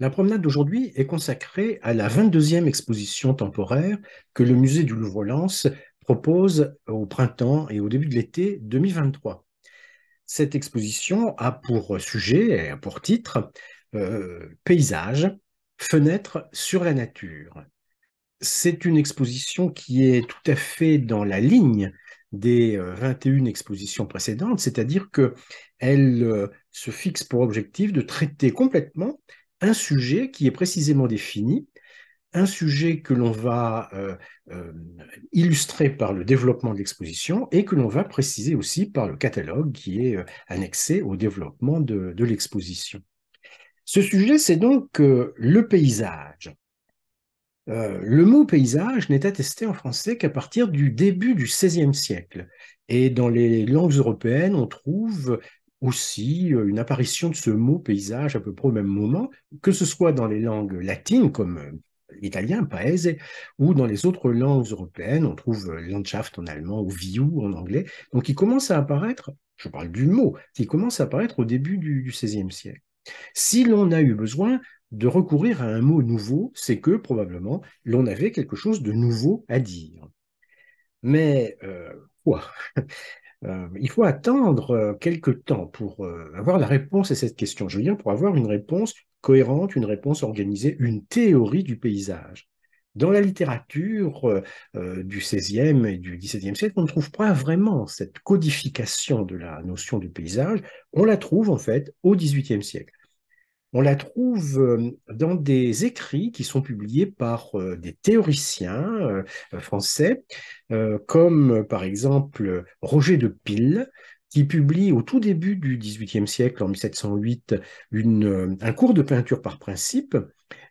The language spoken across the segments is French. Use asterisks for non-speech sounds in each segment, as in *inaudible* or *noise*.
La promenade d'aujourd'hui est consacrée à la 22e exposition temporaire que le musée du Louvre Lens propose au printemps et au début de l'été 2023. Cette exposition a pour sujet et pour titre Paysages, euh, Paysage, fenêtre sur la nature. C'est une exposition qui est tout à fait dans la ligne des 21 euh, expositions précédentes, c'est-à-dire qu'elle euh, se fixe pour objectif de traiter complètement un sujet qui est précisément défini, un sujet que l'on va euh, euh, illustrer par le développement de l'exposition et que l'on va préciser aussi par le catalogue qui est euh, annexé au développement de, l'exposition. Ce sujet, c'est donc le paysage. le mot paysage n'est attesté en français qu'à partir du début du XVIe siècle. Et dans les langues européennes, on trouve aussi euh, une apparition de ce mot paysage à peu près au même moment, que ce soit dans les langues latines comme euh, l'italien, paese, ou dans les autres langues européennes, on trouve euh, Landschaft en allemand ou View en anglais. Donc il commence à apparaître, je parle du mot, qui commence à apparaître au début du, XVIe siècle. Si l'on a eu besoin de recourir à un mot nouveau, c'est que probablement l'on avait quelque chose de nouveau à dire. Mais euh, quoi euh, il faut attendre euh, quelques temps pour euh, avoir la réponse à cette question. Je veux dire, pour avoir une réponse cohérente, une réponse organisée, une théorie du paysage. Dans la littérature du du XVIe et du XVIIe siècle, on ne trouve pas vraiment cette codification de la notion du paysage. On la trouve en fait au XVIIIe siècle on la trouve euh, dans des écrits qui sont publiés par euh, des théoriciens euh, français, comme par exemple Roger de Pile, qui publie au tout début du XVIIIe siècle, en 1708, un cours de peinture par principe,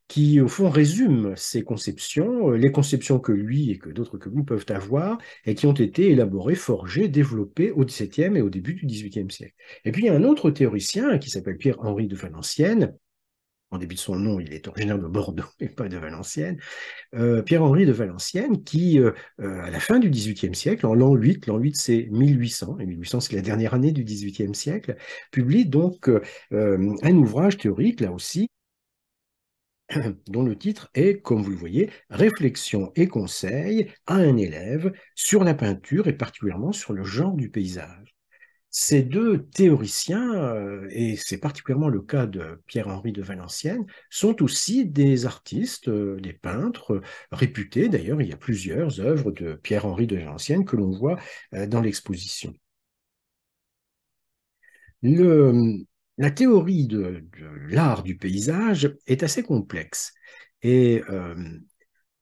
qui, au fond, résume ces conceptions, euh, les conceptions que lui et que d'autres que nous peuvent avoir, et qui ont été élaborées, forgées, développées au XVIIe et au début du XVIIIe siècle. Et puis, il y a un autre théoricien qui s'appelle Pierre-Henri de Valenciennes, en début de son nom, il est originaire de Bordeaux et *laughs* pas de Valenciennes, euh, Pierre-Henri de Valenciennes, qui, euh, à la fin du XVIIIe siècle, en l'an 8, l'an 8 c'est 1800, et 1800 c'est la dernière année du XVIIIe siècle, publie donc un ouvrage théorique, là aussi, *coughs* dont le titre est, comme vous le voyez, Réflexion et conseils à un élève sur la peinture et particulièrement sur le genre du paysage. Ces deux théoriciens, euh, et c'est particulièrement le cas de Pierre-Henri de Valenciennes, sont aussi des artistes, euh, des peintres euh, réputés. D'ailleurs, il y a plusieurs œuvres de Pierre-Henri de Valenciennes que l'on voit dans l'exposition. Le, la théorie de, l'art du paysage est assez complexe. Et euh,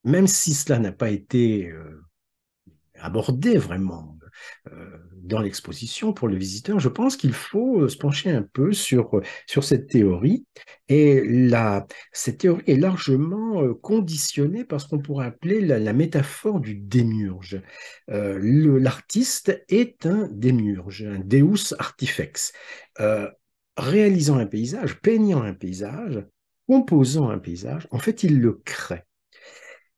même si cela n'a pas été euh, abordé vraiment euh, dans l'exposition pour le visiteur, je pense qu'il faut se pencher un peu sur, sur cette théorie. Et la, cette théorie est largement conditionnée par ce qu'on pourrait appeler la, métaphore du démiurge. L'artiste est un démiurge, un deus artifex réalisant un paysage, peignant un paysage, composant un paysage, en fait, il le crée.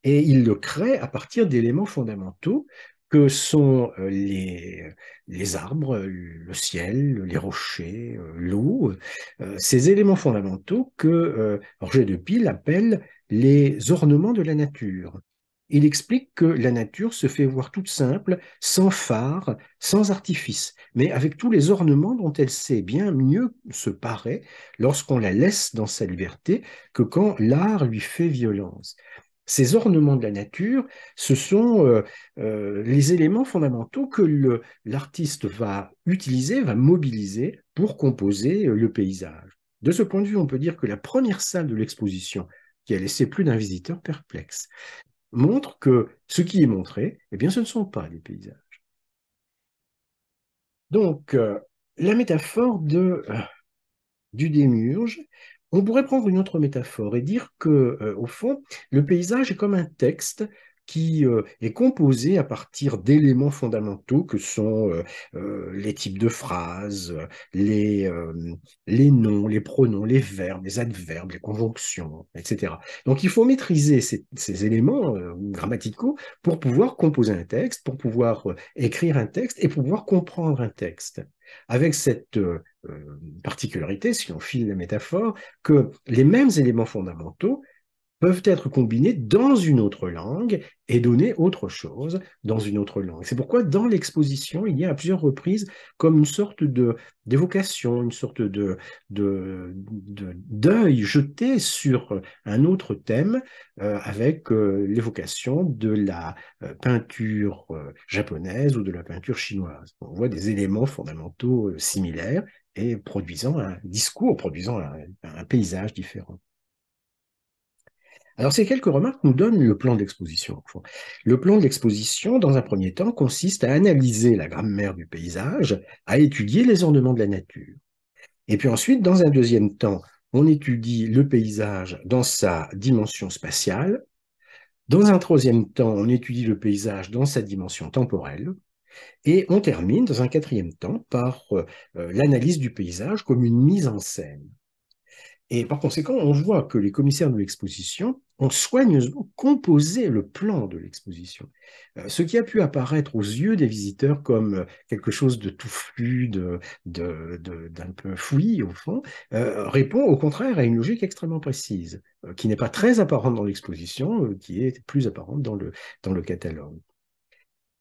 Et il le crée à partir d'éléments fondamentaux que sont euh, les, les, arbres, le ciel, les rochers, euh, l'eau, euh, ces éléments fondamentaux que Roger de Pile appelle les ornements de la nature il explique que la nature se fait voir toute simple, sans phare, sans artifice, mais avec tous les ornements dont elle sait bien mieux se parer lorsqu'on la laisse dans sa liberté que quand l'art lui fait violence. Ces ornements de la nature, ce sont euh, euh, les éléments fondamentaux que l'artiste va utiliser, va mobiliser pour composer euh, le paysage. De ce point de vue, on peut dire que la première salle de l'exposition, qui a laissé plus d'un visiteur perplexe, montre que ce qui est montré, eh bien, ce ne sont pas des paysages. Donc, euh, la métaphore euh, du démiurge, on pourrait prendre une autre métaphore et dire que, euh, au fond, le paysage est comme un texte qui euh, est composé à partir d'éléments fondamentaux que sont euh, euh, les types de phrases, les, noms, les pronoms, les verbes, les adverbes, les conjonctions, etc. Donc il faut maîtriser ces, éléments grammaticaux pour pouvoir composer un texte, pour pouvoir écrire un texte et pour pouvoir comprendre un texte avec cette particularité, si on file la métaphore, que les mêmes éléments fondamentaux peuvent être combinés dans une autre langue et donner autre chose dans une autre langue. C'est pourquoi dans l'exposition, il y a à plusieurs reprises comme une sorte d'évocation, une sorte de, deuil jeté sur un autre thème euh, avec euh, l'évocation de la euh, peinture japonaise ou de la peinture chinoise. On voit des éléments fondamentaux similaires et produisant un discours, produisant un paysage différent. Alors ces quelques remarques nous donnent le plan d'exposition. Le plan d'exposition, dans un premier temps, consiste à analyser la grammaire du paysage, à étudier les ornements de la nature. Et puis ensuite, dans un deuxième temps, on étudie le paysage dans sa dimension spatiale. Dans un troisième temps, on étudie le paysage dans sa dimension temporelle. Et on termine, dans un quatrième temps, par euh, l'analyse du paysage comme une mise en scène. Et par conséquent, on voit que les commissaires de l'exposition ont soigneusement composé le plan de l'exposition. Euh, ce qui a pu apparaître aux yeux des visiteurs comme euh, quelque chose de touffu, d'un de, peu fouillis au fond, euh, répond au contraire à une logique extrêmement précise, qui n'est pas très apparente dans l'exposition, qui est plus apparente dans le, dans le catalogue.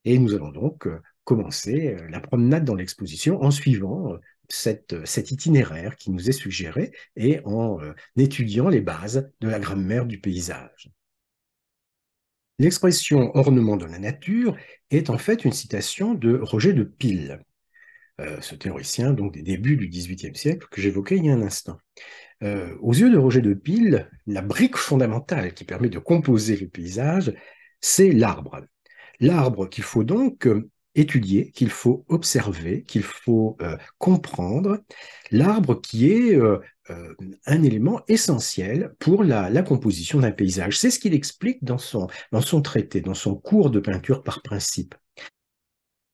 Et nous allons donc commencer la promenade dans l'exposition en suivant euh, cet itinéraire qui nous est suggéré et en euh, étudiant les bases de la grammaire du paysage. L'expression ornement de la nature est en fait une citation de Roger de Pile euh, ce théoricien donc des débuts du XVIIIe siècle que j'évoquais il y a un instant. aux yeux de Roger de Pile la brique fondamentale qui permet de composer le paysage, c'est l'arbre. L'arbre qu'il faut donc étudier, qu'il faut observer, qu'il faut euh, comprendre, l'arbre qui est euh, euh, un élément essentiel pour la, composition d'un paysage. C'est ce qu'il explique dans son, dans son traité, dans son cours de peinture par principe.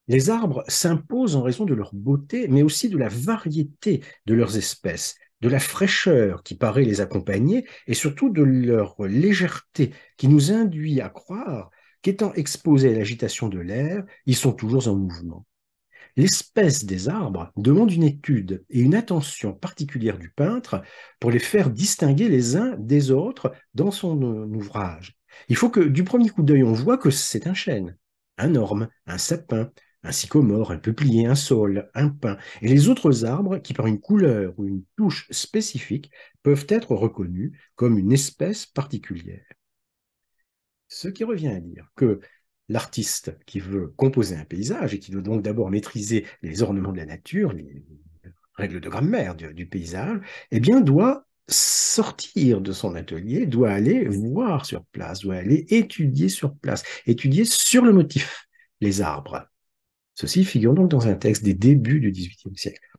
Les arbres s'imposent en raison de leur beauté, mais aussi de la variété de leurs espèces, de la fraîcheur qui paraît les accompagner, et surtout de leur légèreté qui nous induit à croire qu'étant exposés à l'agitation de l'air, ils sont toujours en mouvement. L'espèce des arbres demande une étude et une attention particulière du peintre pour les faire distinguer les uns des autres dans son ouvrage. Il faut que du premier coup d'œil on voit que c'est un chêne, un orme, un sapin, un sycomore, un peuplier, un saule, un pin, et les autres arbres qui, par une couleur ou une touche spécifique, peuvent être reconnus comme une espèce particulière. Ce qui revient à dire que l'artiste qui veut composer un paysage et qui doit donc d'abord maîtriser les ornements de la nature, les règles de grammaire du, paysage, eh bien doit sortir de son atelier, doit aller voir sur place, doit aller étudier sur place, étudier sur le motif les arbres. Ceci figure donc dans un texte des débuts du XVIIIe siècle.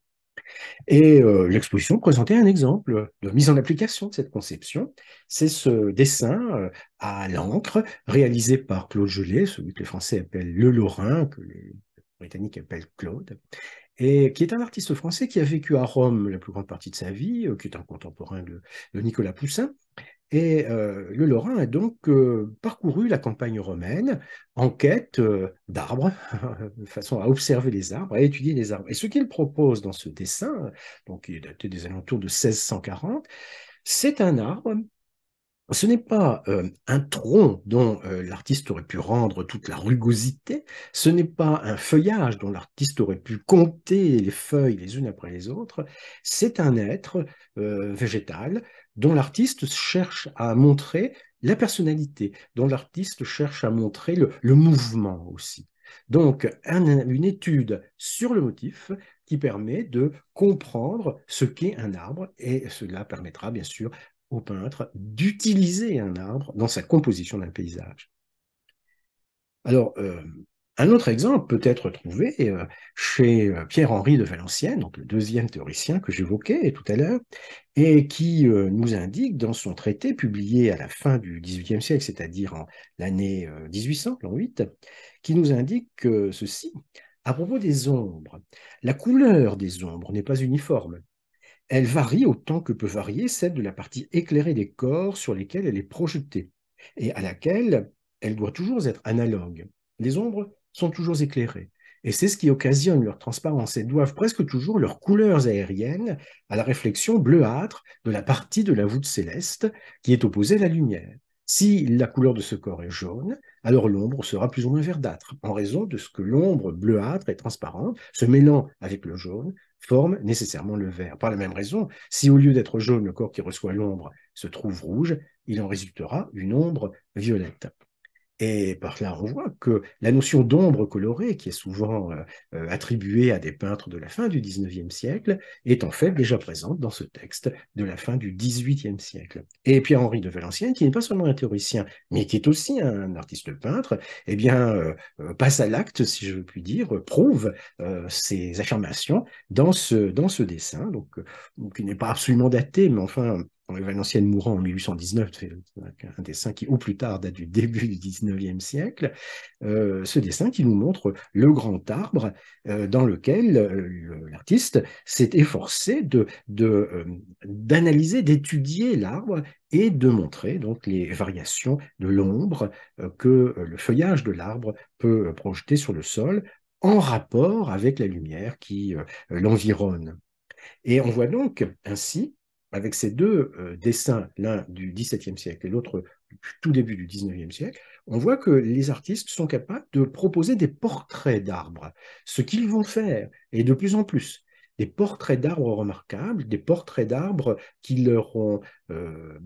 Et euh, l'exposition présentait un exemple de mise en application de cette conception. C'est ce dessin euh, à l'encre réalisé par Claude Gelée, celui que les Français appellent le Lorrain, que les Britanniques appellent Claude, et qui est un artiste français qui a vécu à Rome la plus grande partie de sa vie, euh, qui est un contemporain de Nicolas Poussin, et euh, le Lorrain a donc euh, parcouru la campagne romaine en quête euh, d'arbres, *laughs* de façon à observer les arbres, à étudier les arbres. Et ce qu'il propose dans ce dessin, donc qui est daté des alentours de 1640, c'est un arbre ce n'est pas euh, un tronc dont euh, l'artiste aurait pu rendre toute la rugosité, ce n'est pas un feuillage dont l'artiste aurait pu compter les feuilles les unes après les autres, c'est un être euh, végétal dont l'artiste cherche à montrer la personnalité, dont l'artiste cherche à montrer le, mouvement aussi. Donc, une étude sur le motif qui permet de comprendre ce qu'est un arbre et cela permettra bien sûr peintre d'utiliser un arbre dans sa composition d'un paysage. Alors, euh, un autre exemple peut être trouvé euh, chez euh, Pierre-Henri de Valenciennes, donc le deuxième théoricien que j'évoquais tout à l'heure, et qui nous indique dans son traité publié à la fin du XVIIIe siècle, c'est-à-dire en l'année 1800, 8, qui nous indique ceci. À propos des ombres, la couleur des ombres n'est pas uniforme elle varie autant que peut varier celle de la partie éclairée des corps sur lesquels elle est projetée, et à laquelle elle doit toujours être analogue. Les ombres sont toujours éclairées, et c'est ce qui occasionne leur transparence. Elles doivent presque toujours leurs couleurs aériennes à la réflexion bleuâtre de la partie de la voûte céleste qui est opposée à la lumière. Si la couleur de ce corps est jaune, alors l'ombre sera plus ou moins verdâtre, en raison de ce que l'ombre bleuâtre et transparente, se mêlant avec le jaune, forme nécessairement le vert. Par la même raison, si au lieu d'être jaune, le corps qui reçoit l'ombre se trouve rouge, il en résultera une ombre violette. Et par là, on voit que la notion d'ombre colorée, qui est souvent euh, euh, attribuée à des peintres de la fin du XIXe siècle, est en fait déjà présente dans ce texte de la fin du XVIIIe siècle. Et Pierre-Henri de Valenciennes, qui n'est pas seulement un théoricien, mais qui est aussi un artiste peintre, eh bien, euh, passe à l'acte, si je puis dire, prouve ses affirmations dans ce, dans ce dessin, donc, qui n'est pas absolument daté, mais enfin, Valenciennes mourant en 1819, un dessin qui, au plus tard, date du début du 19e siècle, euh, ce dessin qui nous montre le grand arbre euh, dans lequel euh, l'artiste s'est efforcé d'analyser, de, d'analyser, d'étudier l'arbre et de montrer donc les variations de l'ombre que le feuillage de l'arbre peut projeter sur le sol en rapport avec la lumière qui l'environne. Et on voit donc ainsi avec ces deux euh, dessins, l'un du XVIIe siècle et l'autre du tout début du XIXe siècle, on voit que les artistes sont capables de proposer des portraits d'arbres. Ce qu'ils vont faire, et de plus en plus, des portraits d'arbres remarquables, des portraits d'arbres euh,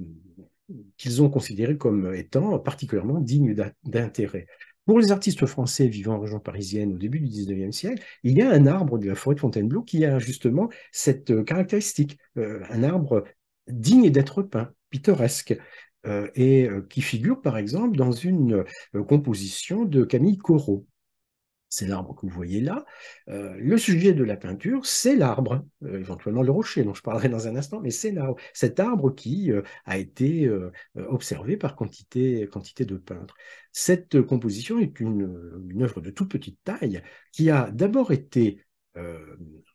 qu'ils ont considérés comme étant particulièrement dignes d'intérêt. Pour les artistes français vivant en région parisienne au début du XIXe siècle, il y a un arbre de la forêt de Fontainebleau qui a justement cette euh, caractéristique, euh, un arbre digne d'être peint, pittoresque, euh, et qui figure par exemple dans une composition de Camille Corot c'est l'arbre que vous voyez là. Euh, le sujet de la peinture, c'est l'arbre, euh, éventuellement le rocher dont je parlerai dans un instant, mais c'est cet arbre qui euh, a été observé par quantité, quantité de peintres. Cette composition est une, une œuvre de toute petite taille qui a d'abord été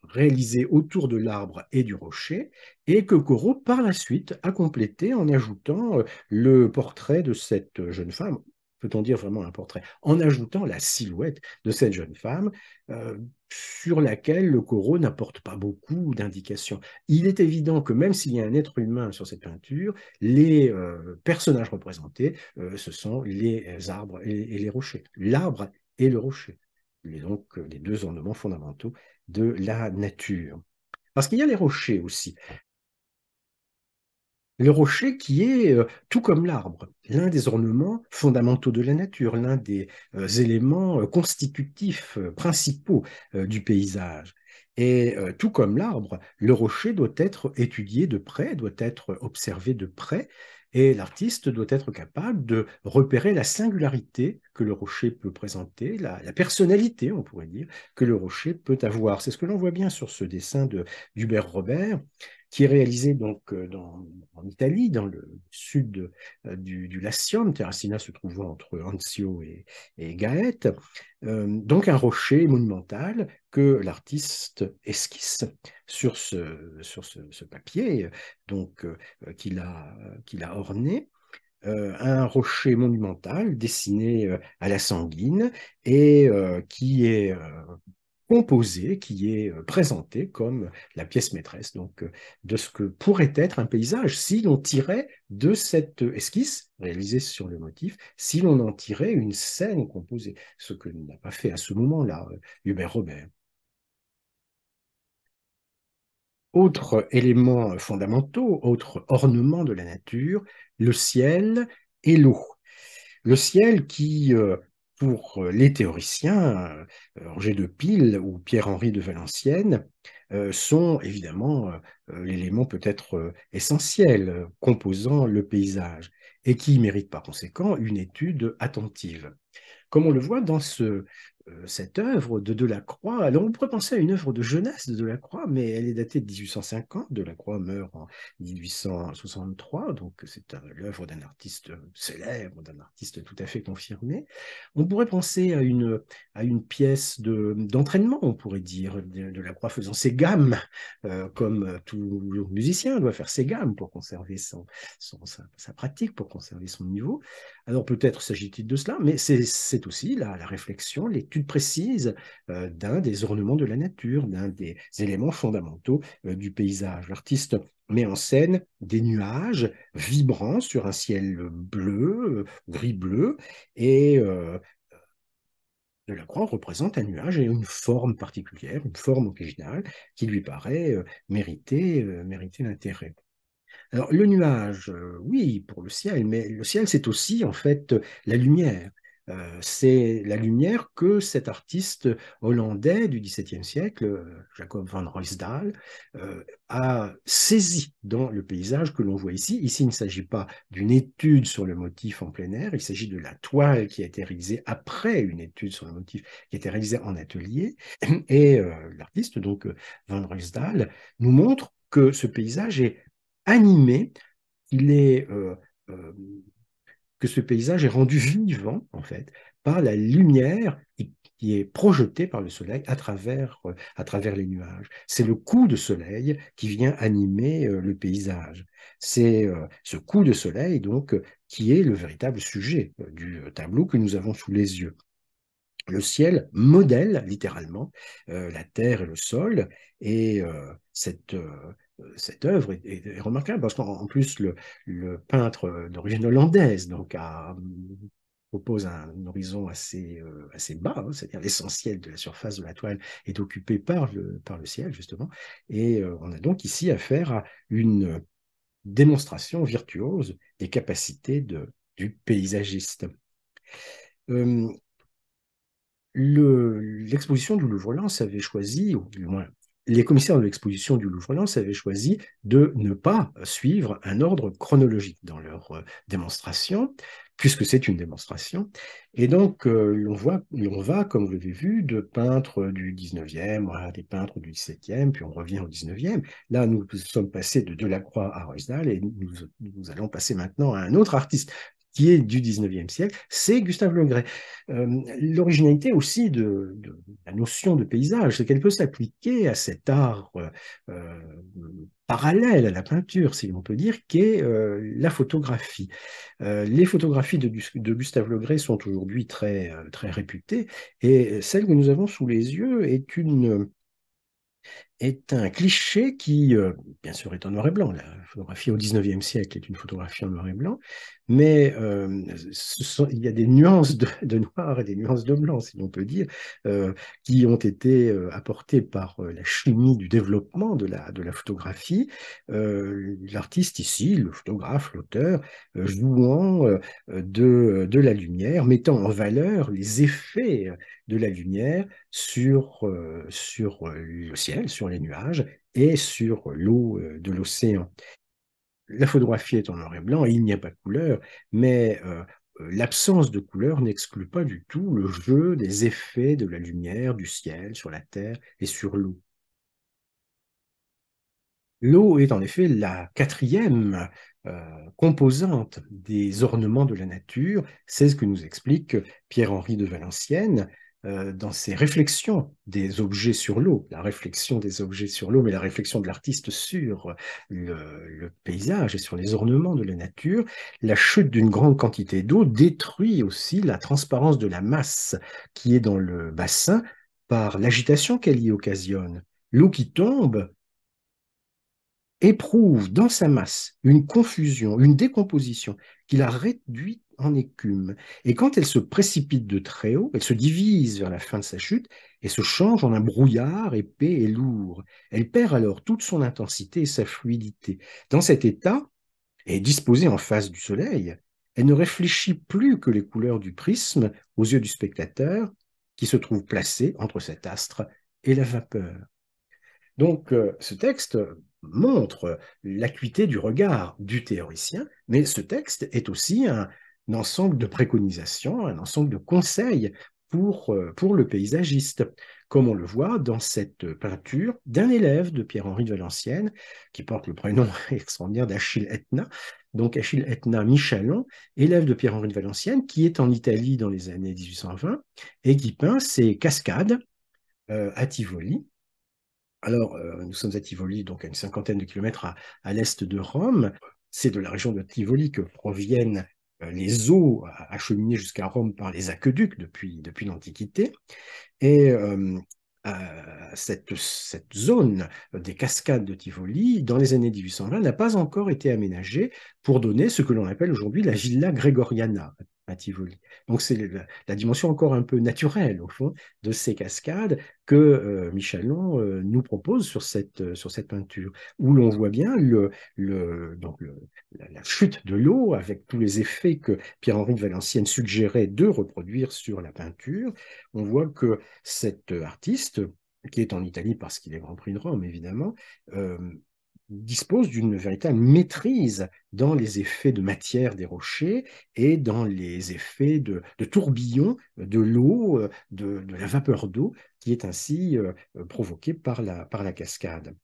réalisée autour de l'arbre et du rocher, et que Corot, par la suite, a complété en ajoutant le portrait de cette jeune femme, peut-on dire vraiment un portrait, en ajoutant la silhouette de cette jeune femme euh, sur laquelle le corot n'apporte pas beaucoup d'indications. Il est évident que même s'il y a un être humain sur cette peinture, les euh, personnages représentés, euh, ce sont les arbres et, les rochers. L'arbre et le rocher. Et donc les deux ornements fondamentaux de la nature. Parce qu'il y a les rochers aussi. Le rocher qui est, euh, tout comme l'arbre, l'un des ornements fondamentaux de la nature, l'un des euh, éléments euh, constitutifs principaux du paysage. Et tout comme l'arbre, le rocher doit être étudié de près, doit être observé de près, et l'artiste doit être capable de repérer la singularité que le rocher peut présenter, la, personnalité, on pourrait dire, que le rocher peut avoir. C'est ce que l'on voit bien sur ce dessin d'Hubert Robert, qui est réalisé donc euh, en Italie, dans le sud euh, du, du, Latium, Terracina se trouvant entre Anzio et, et Gaète. Euh, donc un rocher monumental que l'artiste esquisse sur ce, sur ce, papier, donc qu'il a, a, orné. un rocher monumental dessiné à la sanguine et qui est composée qui est euh, présentée comme la pièce maîtresse donc euh, de ce que pourrait être un paysage si l'on tirait de cette esquisse réalisée sur le motif, si l'on en tirait une scène composée, ce que n'a pas fait à ce moment-là euh, Hubert Robert. Autre élément fondamental, autre ornement de la nature, le ciel et l'eau. Le ciel qui, pour euh, les théoriciens, euh, Roger de Pile ou Pierre-Henri de Valenciennes, euh, sont évidemment l'élément peut-être essentiel composant le paysage et qui mérite par conséquent une étude attentive. Comme on le voit dans ce, euh, cette œuvre de Delacroix. Alors on pourrait penser à une œuvre de jeunesse de Delacroix, mais elle est datée de 1850. Delacroix meurt en 1863, donc c'est l'œuvre d'un artiste euh, célèbre, d'un artiste tout à fait confirmé. On pourrait penser à une, à une pièce d'entraînement, on pourrait dire, Delacroix faisant ses gammes, euh, comme tout musicien doit faire ses gammes pour conserver son, sa, sa, pratique, pour conserver son niveau. Alors peut-être s'agit-il de cela, mais c'est aussi la, la réflexion, les précise euh, d'un des ornements de la nature, d'un des éléments fondamentaux euh, du paysage. L'artiste met en scène des nuages vibrants sur un ciel bleu, euh, gris-bleu, et la croix représente un nuage et une forme particulière, une forme originale qui lui paraît mériter, mériter l'intérêt. Alors le nuage, oui, pour le ciel, mais le ciel, c'est aussi en fait la lumière. Euh, c'est la lumière que cet artiste hollandais du XVIIe siècle, Jacob van Ruisdael, euh, a saisi dans le paysage que l'on voit ici. Ici, il ne s'agit pas d'une étude sur le motif en plein air, il s'agit de la toile qui a été réalisée après une étude sur le motif qui a été réalisée en atelier. Et euh, l'artiste, donc van Ruisdael, nous montre que ce paysage est animé, il est ce paysage est rendu vivant, en fait, par la lumière qui est projetée par le soleil à travers, euh, à travers les nuages. C'est le coup de soleil qui vient animer euh, le paysage. C'est euh, ce coup de soleil, donc, qui est le véritable sujet du tableau que nous avons sous les yeux. Le ciel modèle littéralement la terre et le sol, et cette, cette œuvre est, remarquable parce qu'en plus le, peintre euh, d'origine hollandaise donc euh, propose un horizon assez, euh, assez bas, hein, c'est-à-dire l'essentiel de la surface de la toile est occupé par le, par le ciel justement, et on a donc ici affaire à une démonstration virtuose des capacités de, du paysagiste. L'exposition le, du Louvre-Lens avait choisi, ou du moins les commissaires de l'exposition du Louvre-Lens avaient choisi de ne pas suivre un ordre chronologique dans leur euh, démonstration, puisque c'est une démonstration. Et donc, euh, voit, on va, comme vous l'avez vu, de peintres du 19e des peintres du 17e, puis on revient au 19e. Là, nous sommes passés de Delacroix à Reusdal et nous, allons passer maintenant à un autre artiste qui est du 19e siècle, c'est Gustave Le Gray. Euh, l'originalité aussi de, la notion de paysage, c'est qu'elle peut s'appliquer à cet art euh, euh, parallèle à la peinture, si l'on peut dire, qu'est euh, la photographie. les photographies de, Gustave Le sont aujourd'hui très, très réputées, et celle que nous avons sous les yeux est une est un cliché qui, euh, bien sûr, est en noir et blanc. La photographie au XIXe siècle est une photographie en noir et blanc, mais euh, il y a des nuances de, noir et des nuances de blanc, si l'on peut dire, euh, qui ont été apportées par la chimie du développement de la, de la photographie. L'artiste ici, le photographe, l'auteur, jouant de, la lumière, mettant en valeur les effets de la lumière sur, sur le ciel, sur les nuages et sur l'eau euh, de l'océan. La photographie est en noir et blanc, et il n'y a pas de couleur, mais euh, euh, l'absence de couleur n'exclut pas du tout le jeu des effets de la lumière, du ciel, sur la terre et sur l'eau. L'eau est en effet la quatrième composante des ornements de la nature. C'est ce que nous explique Pierre-Henri de Valenciennes euh, dans ces réflexions des objets sur l'eau, la réflexion des objets sur l'eau, mais la réflexion de l'artiste sur le, paysage et sur les ornements de la nature, la chute d'une grande quantité d'eau détruit aussi la transparence de la masse qui est dans le bassin par l'agitation qu'elle y occasionne. L'eau qui tombe éprouve dans sa masse une confusion, une décomposition qui la réduit en écume. Et quand elle se précipite de très haut, elle se divise vers la fin de sa chute et se change en un brouillard épais et lourd. Elle perd alors toute son intensité et sa fluidité. Dans cet état, et disposée en face du soleil, elle ne réfléchit plus que les couleurs du prisme aux yeux du spectateur qui se trouve placé entre cet astre et la vapeur. Donc euh, ce texte, montre l'acuité du regard du théoricien, mais ce texte est aussi un, ensemble de préconisations, un ensemble de conseils pour, euh, le paysagiste, comme on le voit dans cette peinture d'un élève de Pierre-Henri de Valenciennes, qui porte le prénom *laughs* extraordinaire d'Achille Etna. Donc Achille Etna Michalon, élève de Pierre-Henri de Valenciennes, qui est en Italie dans les années 1820 et qui peint ses cascades euh, à Tivoli, alors, euh, nous sommes à Tivoli, donc à une cinquantaine de kilomètres à, l'est de Rome. C'est de la région de Tivoli que proviennent euh, les eaux acheminées jusqu'à Rome par les aqueducs depuis, depuis l'Antiquité. Et euh, cette, cette, zone des cascades de Tivoli, dans les années 1820, n'a pas encore été aménagée pour donner ce que l'on appelle aujourd'hui la Villa Gregoriana, à Tivoli. Donc c'est la, dimension encore un peu naturelle, au fond, de ces cascades que euh, Michelon euh, nous propose sur cette, euh, sur cette peinture, où l'on voit bien le, le, donc la, la, chute de l'eau avec tous les effets que Pierre-Henri de Valenciennes suggérait de reproduire sur la peinture. On voit que cet artiste, qui est en Italie parce qu'il est Grand Prix de Rome, évidemment, dispose d'une véritable maîtrise dans les effets de matière des rochers et dans les effets de, tourbillon euh, de l'eau, euh, de, la vapeur d'eau qui est ainsi euh, provoquée par la, par la cascade.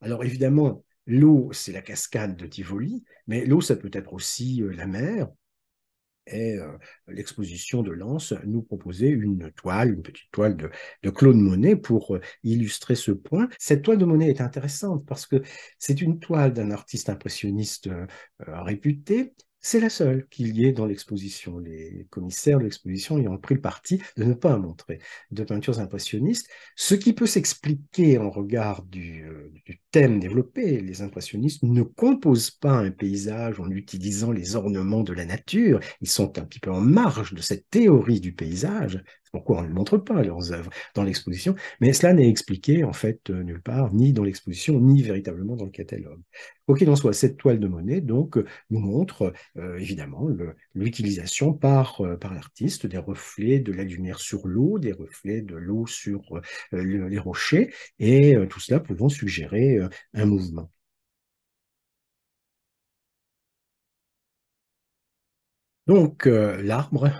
Alors évidemment, l'eau, c'est la cascade de Tivoli, mais l'eau, ça peut être aussi la mer, et euh, l'exposition de Lens nous proposait une toile, une petite toile de, de, Claude Monet pour euh, illustrer ce point. Cette toile de Monet est intéressante parce que c'est une toile d'un artiste impressionniste euh, réputé c'est la seule qu'il y ait dans l'exposition. Les commissaires de l'exposition ont pris le parti de ne pas montrer de peintures impressionnistes, ce qui peut s'expliquer en regard du, euh, du thème développé. Les impressionnistes ne composent pas un paysage en utilisant les ornements de la nature, ils sont un petit peu en marge de cette théorie du paysage pourquoi on ne montre pas leurs œuvres dans l'exposition, mais cela n'est expliqué en fait euh, nulle part, ni dans l'exposition, ni véritablement dans le catalogue. Quoi qu'il en soit, cette toile de Monet donc euh, nous montre euh, évidemment l'utilisation par, par l'artiste des reflets de la lumière sur l'eau, des reflets de l'eau sur les rochers, et tout cela pouvant suggérer un mouvement. Donc l'arbre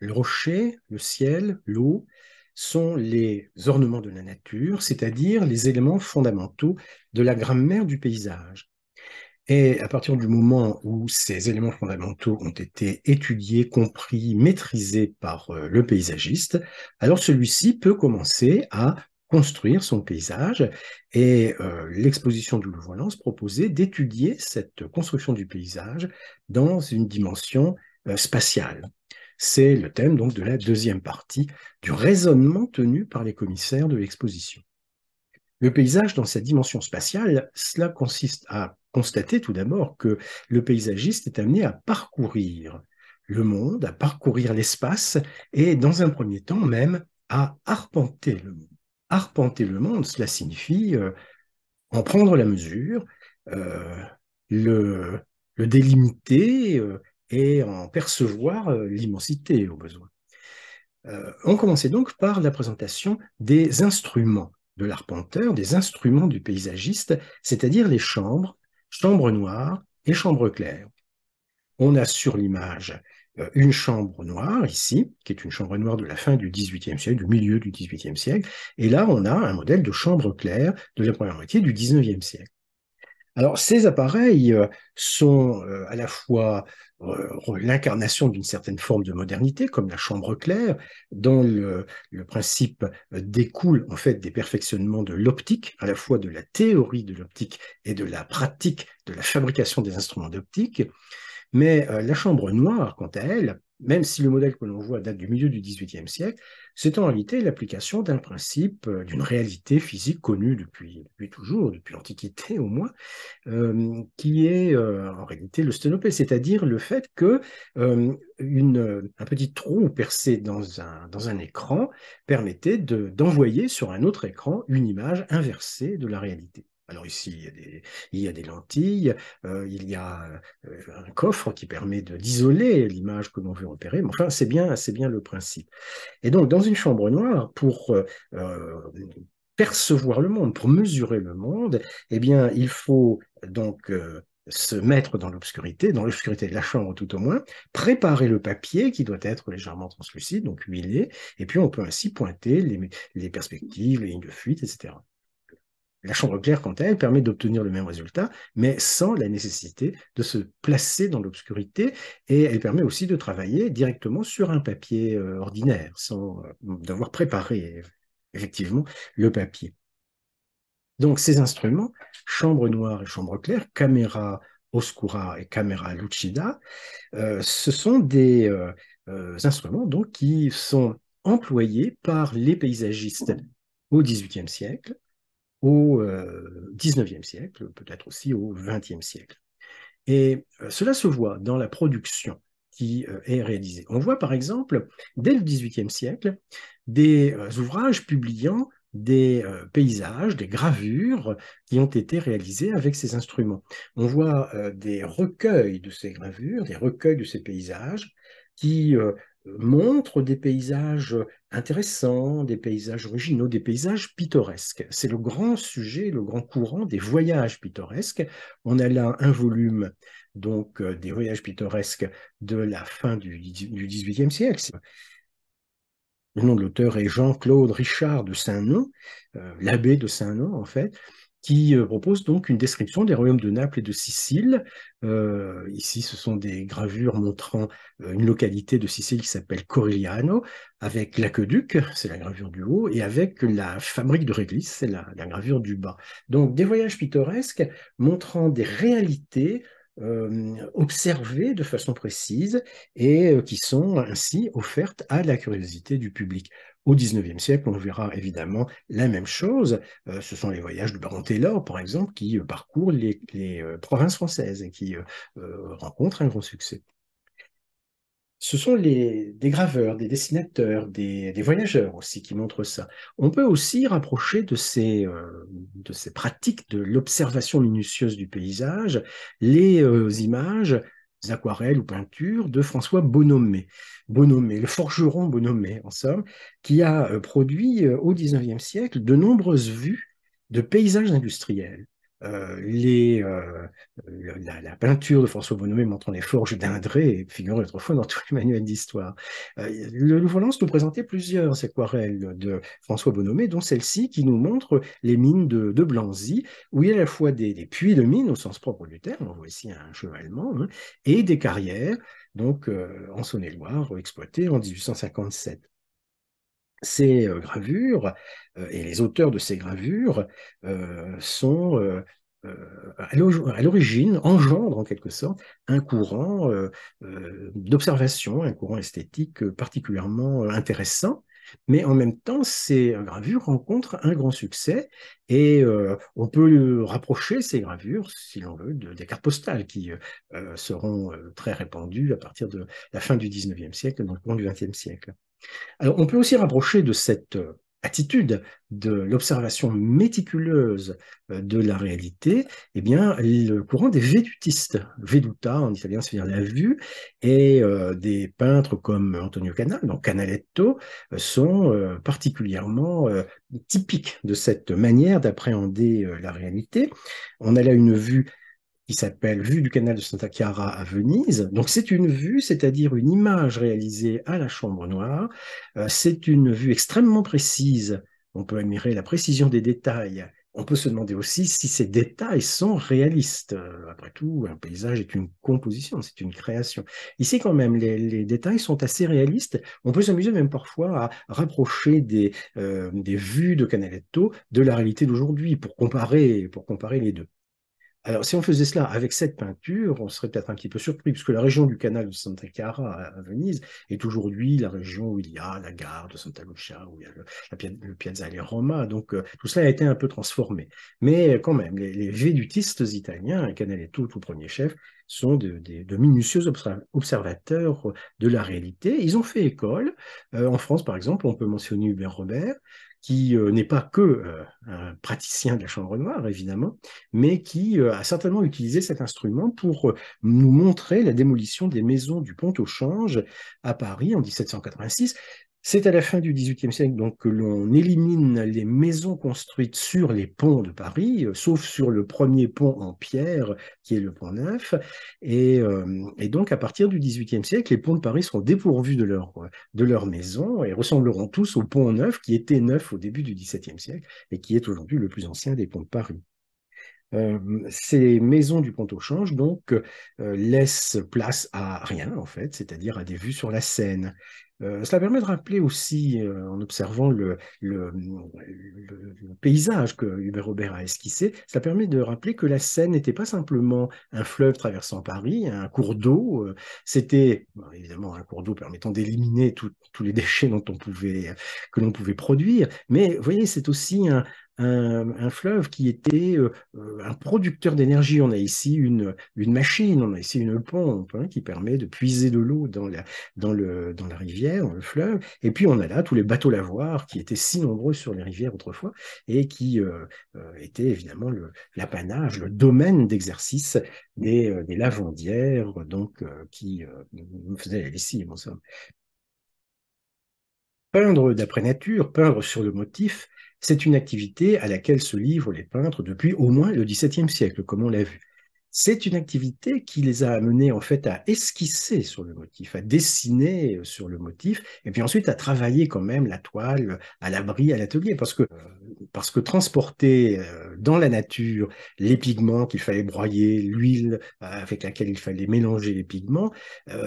le rocher, le ciel, l'eau sont les ornements de la nature, c'est-à-dire les éléments fondamentaux de la grammaire du paysage. Et à partir du moment où ces éléments fondamentaux ont été étudiés, compris, maîtrisés par euh, le paysagiste, alors celui-ci peut commencer à construire son paysage. Et euh, l'exposition de louvre proposait d'étudier cette construction du paysage dans une dimension euh, spatiale. C'est le thème donc de la deuxième partie du raisonnement tenu par les commissaires de l'exposition. Le paysage dans sa dimension spatiale, cela consiste à constater tout d'abord que le paysagiste est amené à parcourir le monde, à parcourir l'espace et dans un premier temps même à arpenter le monde. Arpenter le monde, cela signifie euh, en prendre la mesure, euh, le, délimiter, euh, et en percevoir euh, l'immensité au besoin. Euh, on commençait donc par la présentation des instruments de l'arpenteur, des instruments du paysagiste, c'est-à-dire les chambres, chambre noire et chambre claires. On a sur l'image euh, une chambre noire ici, qui est une chambre noire de la fin du XVIIIe siècle, du milieu du XVIIIe siècle, et là on a un modèle de chambre claire de la première moitié du XIXe siècle. Alors ces appareils euh, sont euh, à la fois euh, l'incarnation d'une certaine forme de modernité, comme la chambre claire, dont le, principe découle en fait des perfectionnements de l'optique, à la fois de la théorie de l'optique et de la pratique de la fabrication des instruments d'optique. Mais la chambre noire, quant à elle, même si le modèle que l'on voit date du milieu du XVIIIe siècle, c'est en réalité l'application d'un principe, euh, d'une réalité physique connue depuis, toujours, depuis l'Antiquité au moins, euh, qui est euh, en réalité le sténopée, c'est-à-dire le fait que un petit trou percé dans un, écran permettait d'envoyer sur un autre écran une image inversée de la réalité. Alors ici, il y a des, lentilles, il y a euh, euh, un coffre qui permet d'isoler l'image que l'on veut repérer, enfin, c'est bien, bien le principe. Et donc, dans une chambre noire, pour euh, percevoir le monde, pour mesurer le monde, eh bien, il faut donc se mettre dans l'obscurité, dans l'obscurité de la chambre tout au moins, préparer le papier qui doit être légèrement translucide, donc huilé, et puis on peut ainsi pointer les perspectives, les lignes de fuite, etc. La chambre claire, quant à elle, permet d'obtenir le même résultat, mais sans la nécessité de se placer dans l'obscurité, et elle permet aussi de travailler directement sur un papier euh, ordinaire, sans euh, d'avoir préparé effectivement le papier. Donc ces instruments, chambre noire et chambre claire, caméra oscura et caméra lucida, euh, ce sont des instruments donc, qui sont employés par les paysagistes au XVIIIe siècle, au 19e euh, siècle, peut-être aussi au 20e siècle. Et euh, cela se voit dans la production qui euh, est réalisée. On voit par exemple, dès le XVIIIe siècle, des ouvrages publiant des paysages, des gravures qui ont été réalisées avec ces instruments. On voit des recueils de ces gravures, des recueils de ces paysages qui montre des paysages intéressants, des paysages originaux, des paysages pittoresques. C'est le grand sujet, le grand courant des voyages pittoresques. On a là un volume donc euh, des voyages pittoresques de la fin du, XVIIIe siècle. Le nom de l'auteur est Jean-Claude Richard de Saint-Nom, euh, l'abbé de Saint-Nom en fait, qui euh, propose donc une description des royaumes de Naples et de Sicile. Euh, ici, ce sont des gravures montrant euh, une localité de Sicile qui s'appelle Corigliano, avec l'aqueduc, c'est la gravure du haut, et avec la fabrique de réglisse, c'est la, gravure du bas. Donc des voyages pittoresques montrant des réalités observées de façon précise et qui sont ainsi offertes à la curiosité du public. Au XIXe siècle, on verra évidemment la même chose. Euh, ce sont les voyages de baron Taylor, par exemple, qui euh, parcourent les, euh, provinces françaises et qui rencontrent un grand succès. Ce sont les, des graveurs, des dessinateurs, des, voyageurs aussi qui montrent ça. On peut aussi rapprocher de ces, pratiques de l'observation minutieuse du paysage les images aquarelles ou peintures de François Bonhomé. Bonhomé, le forgeron Bonhomé, en somme, qui a euh, produit euh, au XIXe siècle de nombreuses vues de paysages industriels. Euh, les, euh, la, peinture de François Bonhomé montrant les forges d'Indré, figurant autrefois dans tous les *laughs* manuels d'histoire. Euh, le Nouveau nous présentait plusieurs aquarelles de François Bonhomé, dont celle-ci qui nous montre les mines de, Blanzy, où il y a à la fois des, puits de mines au sens propre du terme, on voit ici un chevalement, allemand, hein, et des carrières, donc en Saône-et-Loire, exploitées en 1857 ces euh, gravures euh, et les auteurs de ces gravures euh, sont à l'origine, engendrent en quelque sorte un courant d'observation, un courant esthétique particulièrement intéressant. Mais en même temps, ces gravures rencontrent un grand succès et on peut rapprocher ces gravures, si l'on veut, des cartes postales qui seront très répandues à partir de la fin du 19e siècle, dans le cours du 20 siècle on peut aussi rapprocher de cette euh, attitude de l'observation méticuleuse euh, de la réalité, eh bien, le courant des vedutistes, veduta en italien, c'est-à-dire la vue, et euh, des peintres comme Antonio Canal, donc Canaletto, sont particulièrement typiques de cette manière d'appréhender la réalité. On a là une vue qui s'appelle Vue du canal de Santa Chiara à Venise. Donc c'est une vue, c'est-à-dire une image réalisée à la chambre noire. Euh, c'est une vue extrêmement précise. On peut admirer la précision des détails. On peut se demander aussi si ces détails sont réalistes. Euh, après tout, un paysage est une composition, c'est une création. Ici, quand même, les, détails sont assez réalistes. On peut s'amuser même parfois à rapprocher des, euh, des vues de Canaletto de la réalité d'aujourd'hui pour comparer, pour comparer les deux. Alors, si on faisait cela avec cette peinture, on serait peut-être un petit peu surpris, puisque la région du canal de Santa Clara à Venise est aujourd'hui la région où il y a la gare de Santa Lucia, où il y a le, Piazzale Roma. Donc, euh, tout cela a été un peu transformé. Mais euh, quand même, les, védutistes italiens, Canaletto tout premier chef, sont de, minutieux observateurs euh, de la réalité. Ils ont fait école. en France, par exemple, on peut mentionner Hubert Robert, qui euh, n'est pas que euh, un praticien de la chambre noire, évidemment, mais qui euh, a certainement utilisé cet instrument pour nous montrer la démolition des maisons du pont au change à Paris en 1786. C'est à la fin du XVIIIe siècle que l'on élimine les maisons construites sur les ponts de Paris, euh, sauf sur le premier pont en pierre, qui est le pont Neuf. Et, euh, donc, à partir du XVIIIe siècle, les ponts de Paris seront dépourvus de leurs euh, de leur maisons et ressembleront tous au pont Neuf, qui était neuf au début du XVIIe siècle et qui est aujourd'hui le plus ancien des ponts de Paris. ces maisons du pont au change donc laissent place à rien en fait, c'est-à-dire à des vues sur la Seine. Euh, cela permet de rappeler aussi, euh, en observant le, paysage que Hubert Robert a esquissé, cela permet de rappeler que la Seine n'était pas simplement un fleuve traversant Paris, un cours d'eau, euh, c'était évidemment un cours d'eau permettant d'éliminer tous les déchets dont on pouvait, que l'on pouvait produire, mais vous voyez, c'est aussi un, un, fleuve qui était euh, euh, un producteur d'énergie. On a ici une, machine, on a ici une pompe hein, qui permet de puiser de l'eau dans la, rivière, dans le fleuve. Et puis on a là tous les bateaux lavoirs qui étaient si nombreux sur les rivières autrefois et qui euh, étaient évidemment l'apanage, le, domaine d'exercice des, lavandières, donc qui faisaient la lessive en Peindre d'après nature, peindre sur le motif, c'est une activité à laquelle se livrent les peintres depuis au moins le XVIIe siècle, comme on l'a vu c'est une activité qui les a amenés en fait à esquisser sur le motif, à dessiner euh, sur le motif, et puis ensuite à travailler quand même la toile à l'abri, à l'atelier, parce que, euh, parce que transporter euh, dans la nature les pigments qu'il fallait broyer, l'huile avec laquelle il fallait mélanger les pigments,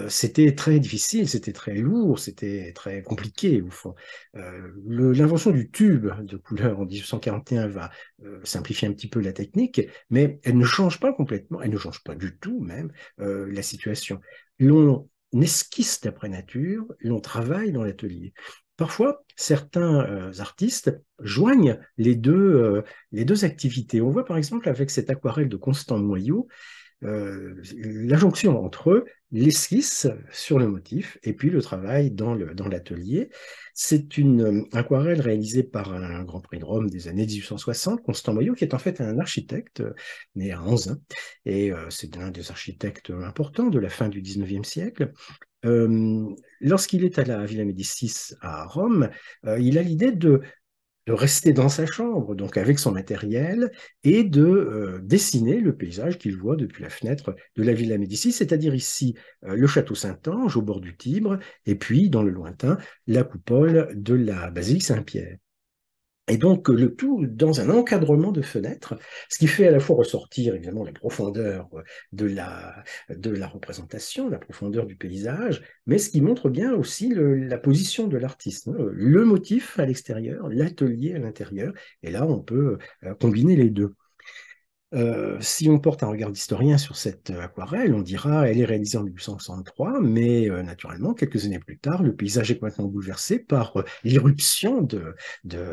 c'était très difficile, c'était très lourd, c'était très compliqué au fond. L'invention du tube de couleur en 1841 va euh, simplifier un petit peu la technique, mais elle ne change pas complètement, elle ne change pas du tout même euh, la situation. L'on esquisse d'après nature, l'on travaille dans l'atelier. Parfois, certains euh, artistes joignent les deux, les deux activités. On voit par exemple avec cette aquarelle de Constant Noyau, euh, la jonction entre l'esquisse sur le motif et puis le travail dans l'atelier. c'est une euh, aquarelle réalisée par un, Grand Prix de Rome des années 1860, Constant Moyot, qui est en fait un architecte euh, né à Anzin, et c'est l'un des architectes importants de la fin du 19e siècle. Lorsqu'il est à la Villa Médicis à Rome, il a l'idée de de rester dans sa chambre, donc avec son matériel, et de euh, dessiner le paysage qu'il voit depuis la fenêtre de la Villa Médicis, c'est-à-dire ici euh, le château Saint-Ange au bord du Tibre, et puis dans le lointain, la coupole de la basilique Saint-Pierre. Et donc le tout dans un encadrement de fenêtres, ce qui fait à la fois ressortir évidemment la profondeur euh, de la, représentation, la profondeur du paysage, mais ce qui montre bien aussi la position de l'artiste, hein. le motif à l'extérieur, l'atelier à l'intérieur, et là on peut euh, combiner les deux. Euh, si on porte un regard d'historien sur cette euh, aquarelle, on dira elle est réalisée en 1863, mais euh, naturellement, quelques années plus tard, le paysage est complètement bouleversé par l'irruption de, de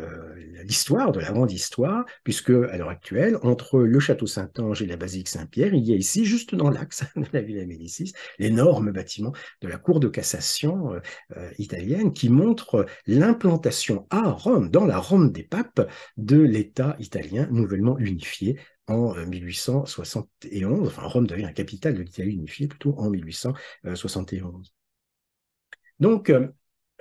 l'histoire, de la grande histoire, puisque à l'heure actuelle, entre le château Saint-Ange et la basilique Saint-Pierre, il y a ici, juste dans l'axe *laughs* de la Villa Médicis, l'énorme bâtiment de la Cour de cassation italienne qui montre l'implantation à Rome, dans la Rome des papes, de l'État italien nouvellement unifié en 1871. Euh, enfin, Rome devient la capitale de l'Italie unifiée plutôt en 1871. Donc, euh,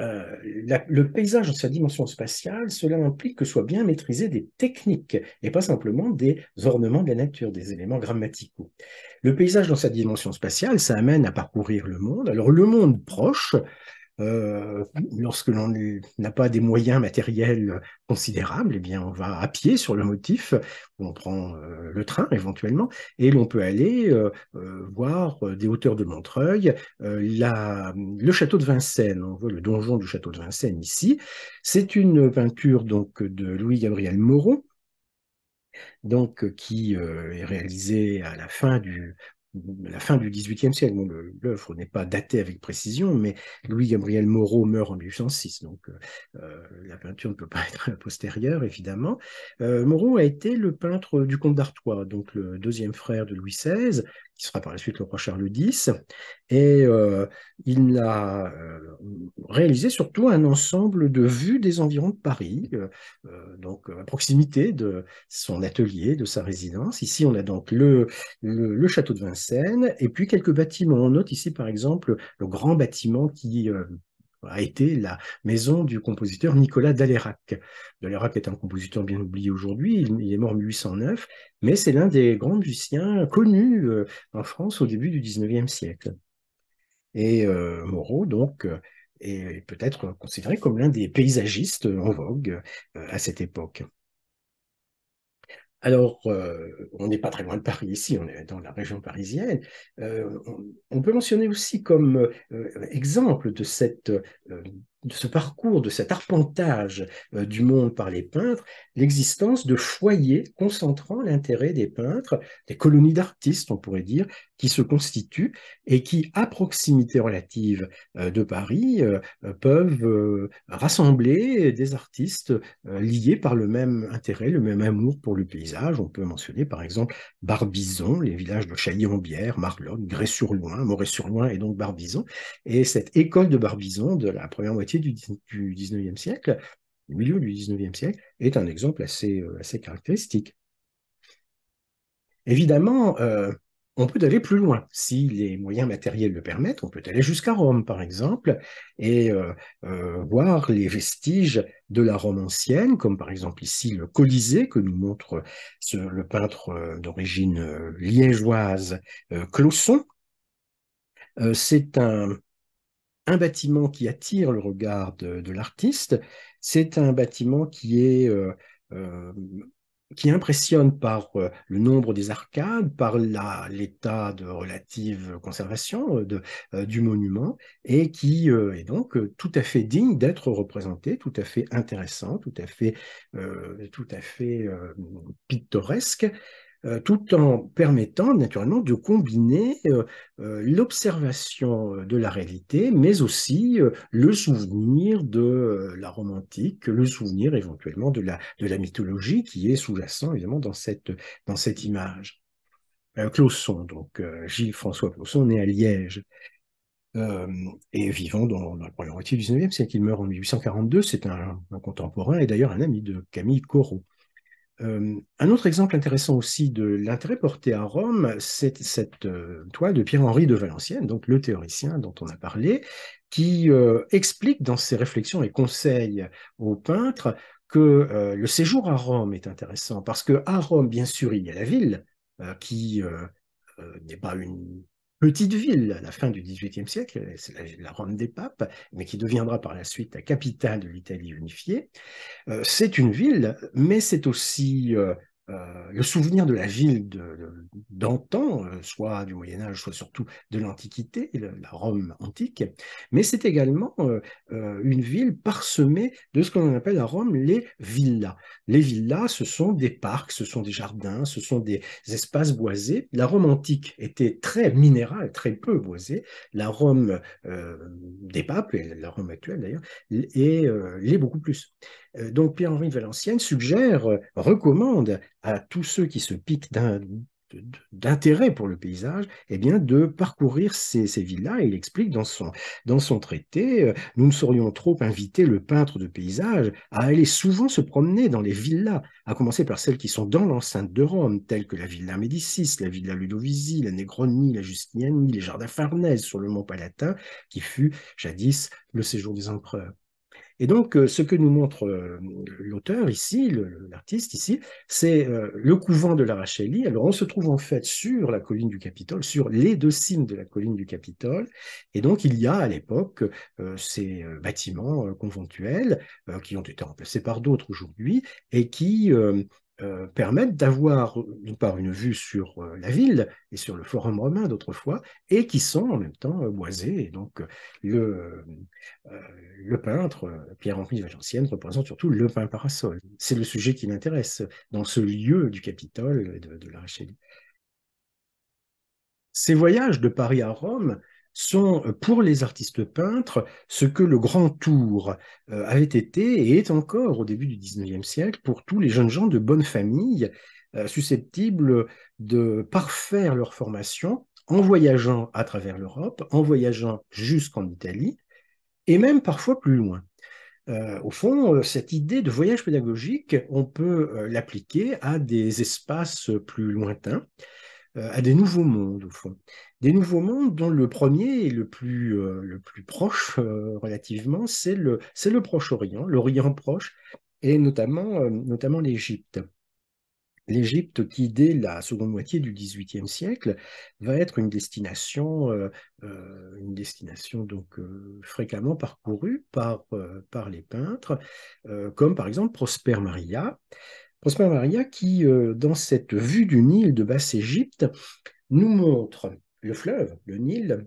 euh, le paysage dans sa dimension spatiale, cela implique que soient bien maîtrisées des techniques et pas simplement des ornements de la nature, des éléments grammaticaux. Le paysage dans sa dimension spatiale, ça amène à parcourir le monde. Alors le monde proche, euh, lorsque l'on n'a pas des moyens matériels considérables, eh bien, on va à pied sur le motif, on prend euh, le train éventuellement, et l'on peut aller euh, voir des hauteurs de Montreuil, le château de Vincennes, on voit le donjon du château de Vincennes ici. C'est une peinture donc de Louis-Gabriel Moreau, donc qui est réalisée à la fin du la fin du XVIIIe siècle. L'œuvre n'est pas datée avec précision, mais Louis-Gabriel Moreau meurt en 1806, donc euh, euh, la peinture ne peut pas *laughs* être postérieure, évidemment. Euh, Moreau a été le peintre du comte d'Artois, donc le deuxième frère de Louis XVI, qui sera par la suite le prochain Charles X. Et euh, il a euh, réalisé surtout un ensemble de vues des environs de Paris, euh, donc à proximité de son atelier, de sa résidence. Ici, on a donc le, le, le, château de Vincennes et puis quelques bâtiments. On note ici, par exemple, le grand bâtiment qui a été la maison du compositeur Nicolas Dalérac. Dalérac est un compositeur bien oublié aujourd'hui, il est mort en 1809, mais c'est l'un des grands musiciens connus euh, en France au début du 19e siècle. Et euh, Moreau, donc, euh, est peut-être considéré comme l'un des paysagistes en vogue à cette époque. Alors, euh, on n'est pas très loin de Paris ici, on est dans la région parisienne. Euh, on, peut mentionner aussi comme euh, exemple de cette de ce parcours, de cet arpentage euh, du monde par les peintres, l'existence de foyers concentrant l'intérêt des peintres, des colonies d'artistes, on pourrait dire, qui se constituent et qui, à proximité relative euh, de Paris, euh, peuvent rassembler des artistes liés par le même intérêt, le même amour pour le paysage. On peut mentionner par exemple Barbizon, les villages de Chailly-en-Bière, Marlotte, grès sur loin Moret-sur-Loing et donc Barbizon. Et cette école de Barbizon de la première moitié du, 19e siècle, au milieu du 19e siècle, est un exemple assez, euh, assez caractéristique. Évidemment, euh, on peut aller plus loin. Si les moyens matériels le permettent, on peut aller jusqu'à Rome, par exemple, et euh, voir les vestiges de la Rome ancienne, comme par exemple ici le Colisée que nous montre le peintre d'origine liégeoise Closson. C'est un, un bâtiment qui attire le regard de, l'artiste, c'est un bâtiment qui est euh, euh, qui impressionne par euh, le nombre des arcades, par l'état de relative conservation du monument, et qui est donc tout à fait digne d'être représenté, tout à fait intéressant, tout à fait, tout à fait pittoresque. Euh, tout en permettant naturellement de combiner euh, euh, l'observation de la réalité, mais aussi le souvenir de la romantique, le souvenir éventuellement de la, de la mythologie qui est sous-jacent évidemment dans cette, dans cette image. Clausson, donc Gilles-François Clausson, né à Liège, et vivant dans la première moitié du 19 siècle. Il meurt en 1842, c'est un, contemporain et d'ailleurs un ami de Camille Corot. Euh, un autre exemple intéressant aussi de l'intérêt porté à Rome, c'est cette euh, toile de Pierre-Henri de Valenciennes, donc le théoricien dont on a parlé, qui euh, explique dans ses réflexions et conseils aux peintres que le séjour à Rome est intéressant parce que à Rome, bien sûr, il y a la ville qui n'est pas une petite ville à la fin du XVIIIe siècle, la, Rome des papes, mais qui deviendra par la suite la capitale de l'Italie unifiée. Euh, c'est une ville, mais c'est aussi euh, euh, le souvenir de la ville d'antan, euh, soit du Moyen Âge, soit surtout de l'Antiquité, la Rome antique, mais c'est également euh, une ville parsemée de ce qu'on appelle à Rome les villas. Les villas, ce sont des parcs, ce sont des jardins, ce sont des espaces boisés. La Rome antique était très minérale, très peu boisée. La Rome des papes, et la Rome actuelle d'ailleurs, et l'est beaucoup plus. Euh, donc Pierre-Henri Valenciennes suggère, euh, recommande à tous ceux qui se piquent d'intérêt pour le paysage, eh bien de parcourir ces, villas. Il explique dans son, dans son traité, euh, nous ne saurions trop inviter le peintre de paysage à aller souvent se promener dans les villas, à commencer par celles qui sont dans l'enceinte de Rome, telles que la Villa Médicis, la Villa Ludovisi, la Negroni, la Justiniani, les Jardins Farnèse sur le Mont Palatin, qui fut jadis le séjour des empereurs. Et donc, euh, ce que nous montre euh, l'auteur ici, l'artiste ici, c'est euh, le couvent de la Rachelie, Alors, on se trouve en fait sur la colline du Capitole, sur les deux cimes de la colline du Capitole. Et donc, il y a à l'époque ces bâtiments conventuels qui ont été remplacés par d'autres aujourd'hui et qui euh, permettent d'avoir d'une part une vue sur euh, la ville et sur le forum romain d'autrefois, et qui sont en même temps euh, boisés. donc le, le peintre, Pierre-Henri Valenciennes représente surtout le pain parasol. C'est le sujet qui m'intéresse dans ce lieu du Capitole de, de la Ces voyages de Paris à Rome sont euh, pour les artistes peintres ce que le grand tour euh, avait été et est encore au début du XIXe siècle pour tous les jeunes gens de bonne famille euh, susceptibles de parfaire leur formation en voyageant à travers l'Europe, en voyageant jusqu'en Italie et même parfois plus loin. au fond, cette idée de voyage pédagogique, on peut l'appliquer à des espaces plus lointains. Euh, à des nouveaux mondes, au fond. Des nouveaux mondes dont le premier et le plus, euh, le plus proche, euh, relativement, c'est le, c'est le Proche-Orient, l'Orient proche, et notamment, notamment l'Égypte. L'Égypte, qui dès la seconde moitié du XVIIIe siècle va être une destination, une destination donc fréquemment parcourue par, par les peintres, comme par exemple Prosper Maria, Prosper Maria qui, euh, dans cette vue du Nil de Basse-Égypte, nous montre le fleuve, le Nil,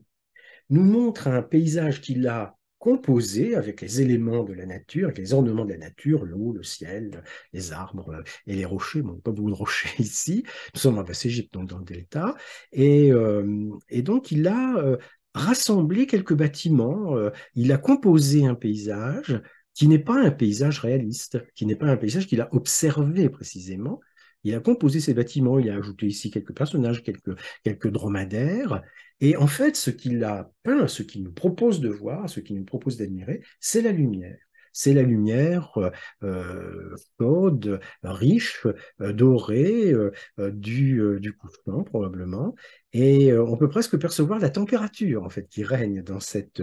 nous montre un paysage qu'il a composé avec les éléments de la nature, avec les ornements de la nature, l'eau, le ciel, les arbres et les rochers. Bon, pas beaucoup de rochers *laughs* ici. Nous sommes en Basse-Égypte, donc dans le delta. Et, euh, donc, il a euh, rassemblé quelques bâtiments, il a composé un paysage qui n'est pas un paysage réaliste, qui n'est pas un paysage qu'il a observé précisément. Il a composé ses bâtiments, il a ajouté ici quelques personnages, quelques, quelques dromadaires. Et en fait, ce qu'il a peint, ce qu'il nous propose de voir, ce qu'il nous propose d'admirer, c'est la lumière. C'est la lumière euh, euh, chaude, riche, euh, dorée, du, du couchant probablement. Et on peut presque percevoir la température en fait qui règne dans cette,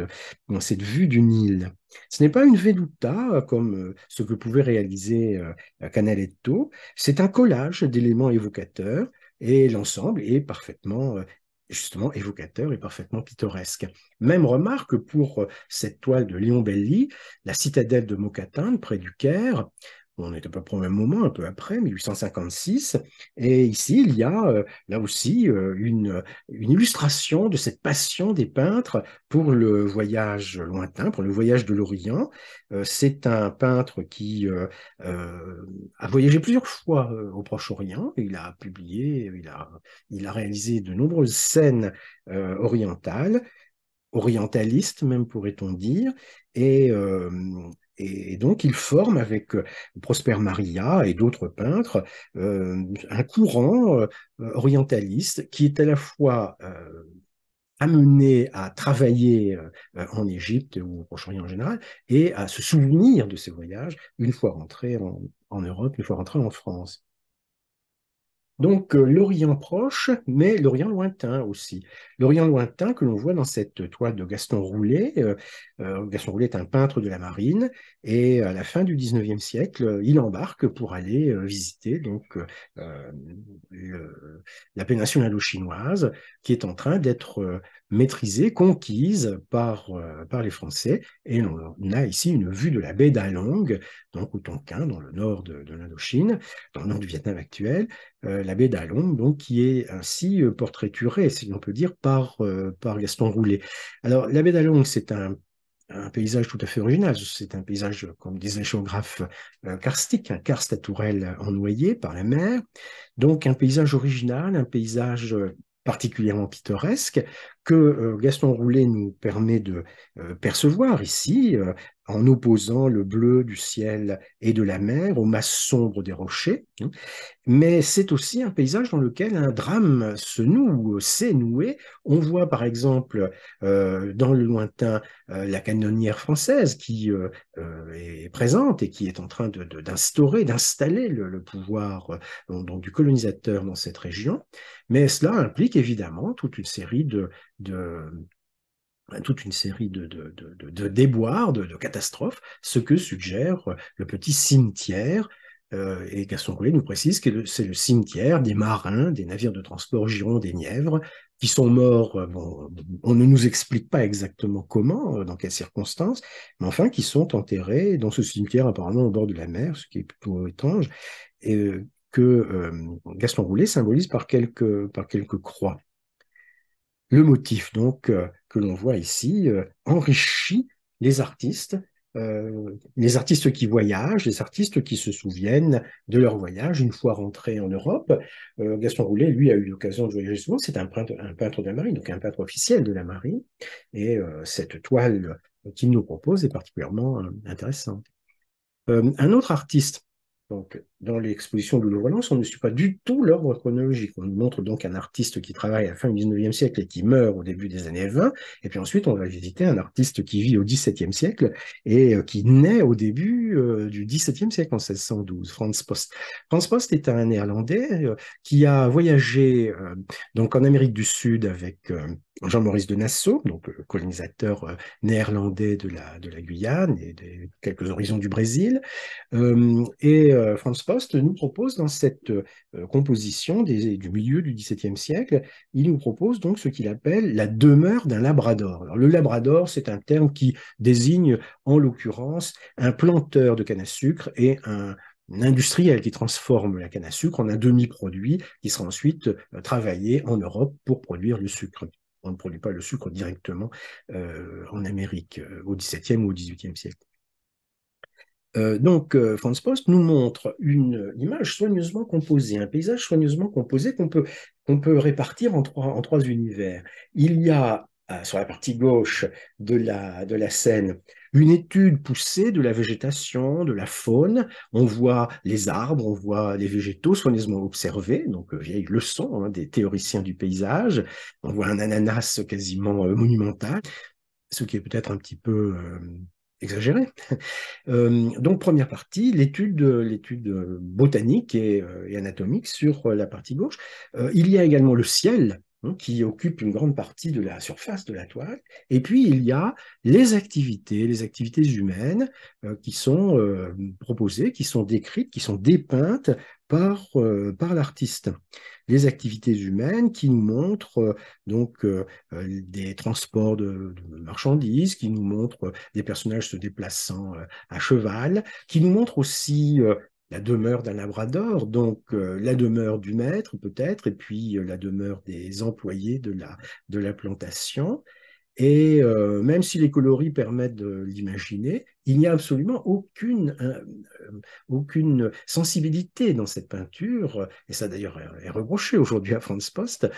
dans cette vue du Nil. Ce n'est pas une veduta comme ce que pouvait réaliser Canaletto, c'est un collage d'éléments évocateurs et l'ensemble est parfaitement justement évocateur et parfaitement pittoresque. Même remarque pour euh, cette toile de Lion Belli, la citadelle de Mocatane, près du Caire, on est à peu près au même moment, un peu après, 1856. Et ici, il y a euh, là aussi euh, une, euh, une illustration de cette passion des peintres pour le voyage lointain, pour le voyage de l'Orient. C'est un peintre qui a voyagé plusieurs fois au Proche-Orient. Il a publié, il a, il a réalisé de nombreuses scènes orientales orientalistes même pourrait-on dire, et et donc, il forme avec euh, Prosper Maria et d'autres peintres euh, un courant euh, orientaliste qui est à la fois amené à travailler en Égypte ou au Proche-Orient en général et à se souvenir de ses voyages une fois rentré en, en Europe, une fois rentré en France. Donc euh, l'Orient proche, mais l'Orient lointain aussi. L'Orient lointain que l'on voit dans cette toile de Gaston Roulet. Euh, euh, Gaston Roulet est un peintre de la marine et à la fin du 19e siècle, il embarque pour aller visiter donc la péninsule indo-chinoise, qui est en train d'être maîtrisée, conquise par, euh, par les Français. Et on a ici une vue de la baie d'Along, donc au Tonkin, dans le nord de, l'Indochine, dans le nord du Vietnam actuel, euh, la baie d'Along, donc qui est ainsi euh, portraiturée, si l'on peut dire, par, par Gaston Roulet. Alors, la baie d'Along, c'est un paysage tout à fait original. C'est un paysage, comme disait le géographe, karstique, un karst à tourelle ennoyé par la mer. Donc un paysage original, un paysage particulièrement pittoresque, que euh, Gaston Roulet nous permet de euh, percevoir ici, euh, en opposant le bleu du ciel et de la mer aux masses sombres des rochers. Hein. Mais c'est aussi un paysage dans lequel un drame se noue, s'est noué. On voit par exemple dans le lointain la canonnière française qui est présente et qui est en train d'instaurer, d'installer le, le, pouvoir donc, du colonisateur dans cette région. Mais cela implique évidemment toute une série de, de bah, toute une série de, déboires, de, catastrophes, ce que suggère euh, le petit cimetière euh, et Gaston Roulet nous précise que c'est le cimetière des marins, des navires de transport girons, des Nièvres, qui sont morts, euh, on ne nous explique pas exactement comment, dans quelles circonstances, mais enfin, qui sont enterrés dans ce cimetière apparemment au bord de la mer, ce qui est plutôt étrange, et que Gaston Roulet symbolise par quelques, par quelques croix. Le motif donc euh, que l'on voit ici euh, enrichit les artistes, euh, les artistes qui voyagent, les artistes qui se souviennent de leur voyage une fois rentrés en Europe. Gaston Roulet, lui, a eu l'occasion de voyager souvent. C'est un peintre, de la marine, donc un peintre officiel de la Marie, Et cette toile qu'il nous propose est particulièrement intéressante. un autre artiste dans l'exposition de Louvre-Lens, on ne suit pas du tout l'ordre chronologique. On montre donc un artiste qui travaille à la fin du 19e siècle et qui meurt au début des années 20. Et puis ensuite, on va visiter un artiste qui vit au 17e siècle et euh, qui naît au début euh, du 17e siècle, en 1612, Franz Post. Franz Post est un néerlandais euh, qui a voyagé donc en Amérique du Sud avec Jean-Maurice de Nassau, donc colonisateur néerlandais de la, de la Guyane et de quelques horizons du Brésil. et euh, Franz Post nous propose dans cette euh, composition du milieu du XVIIe siècle, il nous propose donc ce qu'il appelle la demeure d'un labrador. le labrador, c'est un terme qui désigne en l'occurrence un planteur de canne à sucre et un, industriel qui transforme la canne à sucre en un demi-produit qui sera ensuite euh, travaillé en Europe pour produire le sucre. On ne produit pas le sucre directement en Amérique au XVIIe ou au XVIIIe siècle. Euh, donc, euh, Franz Post nous montre une image soigneusement composée, un paysage soigneusement composé qu'on peut, qu'on peut répartir en trois, en trois univers. Il y a, euh, sur la partie gauche de la, de la scène, une étude poussée de la végétation, de la faune. On voit les arbres, on voit les végétaux soigneusement observés, donc vieille leçon hein, des théoriciens du paysage. On voit un ananas quasiment monumental, ce qui est peut-être un petit peu exagéré. *laughs* Euh, donc, première partie, l'étude, l'étude botanique et, euh, anatomique sur euh, la partie gauche. il y a également le ciel hein, qui occupe une grande partie de la surface de la toile. Et puis, il y a les activités, les activités humaines qui sont proposées, qui sont décrites, qui sont dépeintes euh, par, l'artiste. Les activités humaines qui nous montrent euh, donc euh, des transports de, marchandises, qui nous montrent des personnages se déplaçant à cheval, qui nous montrent aussi la demeure d'un labrador, donc la demeure du maître peut-être, et puis la demeure des employés de la plantation. Et euh, même si les coloris permettent de l'imaginer, il n'y a absolument aucune, euh, euh, aucune sensibilité dans cette peinture, et ça d'ailleurs est reproché aujourd'hui à France Post,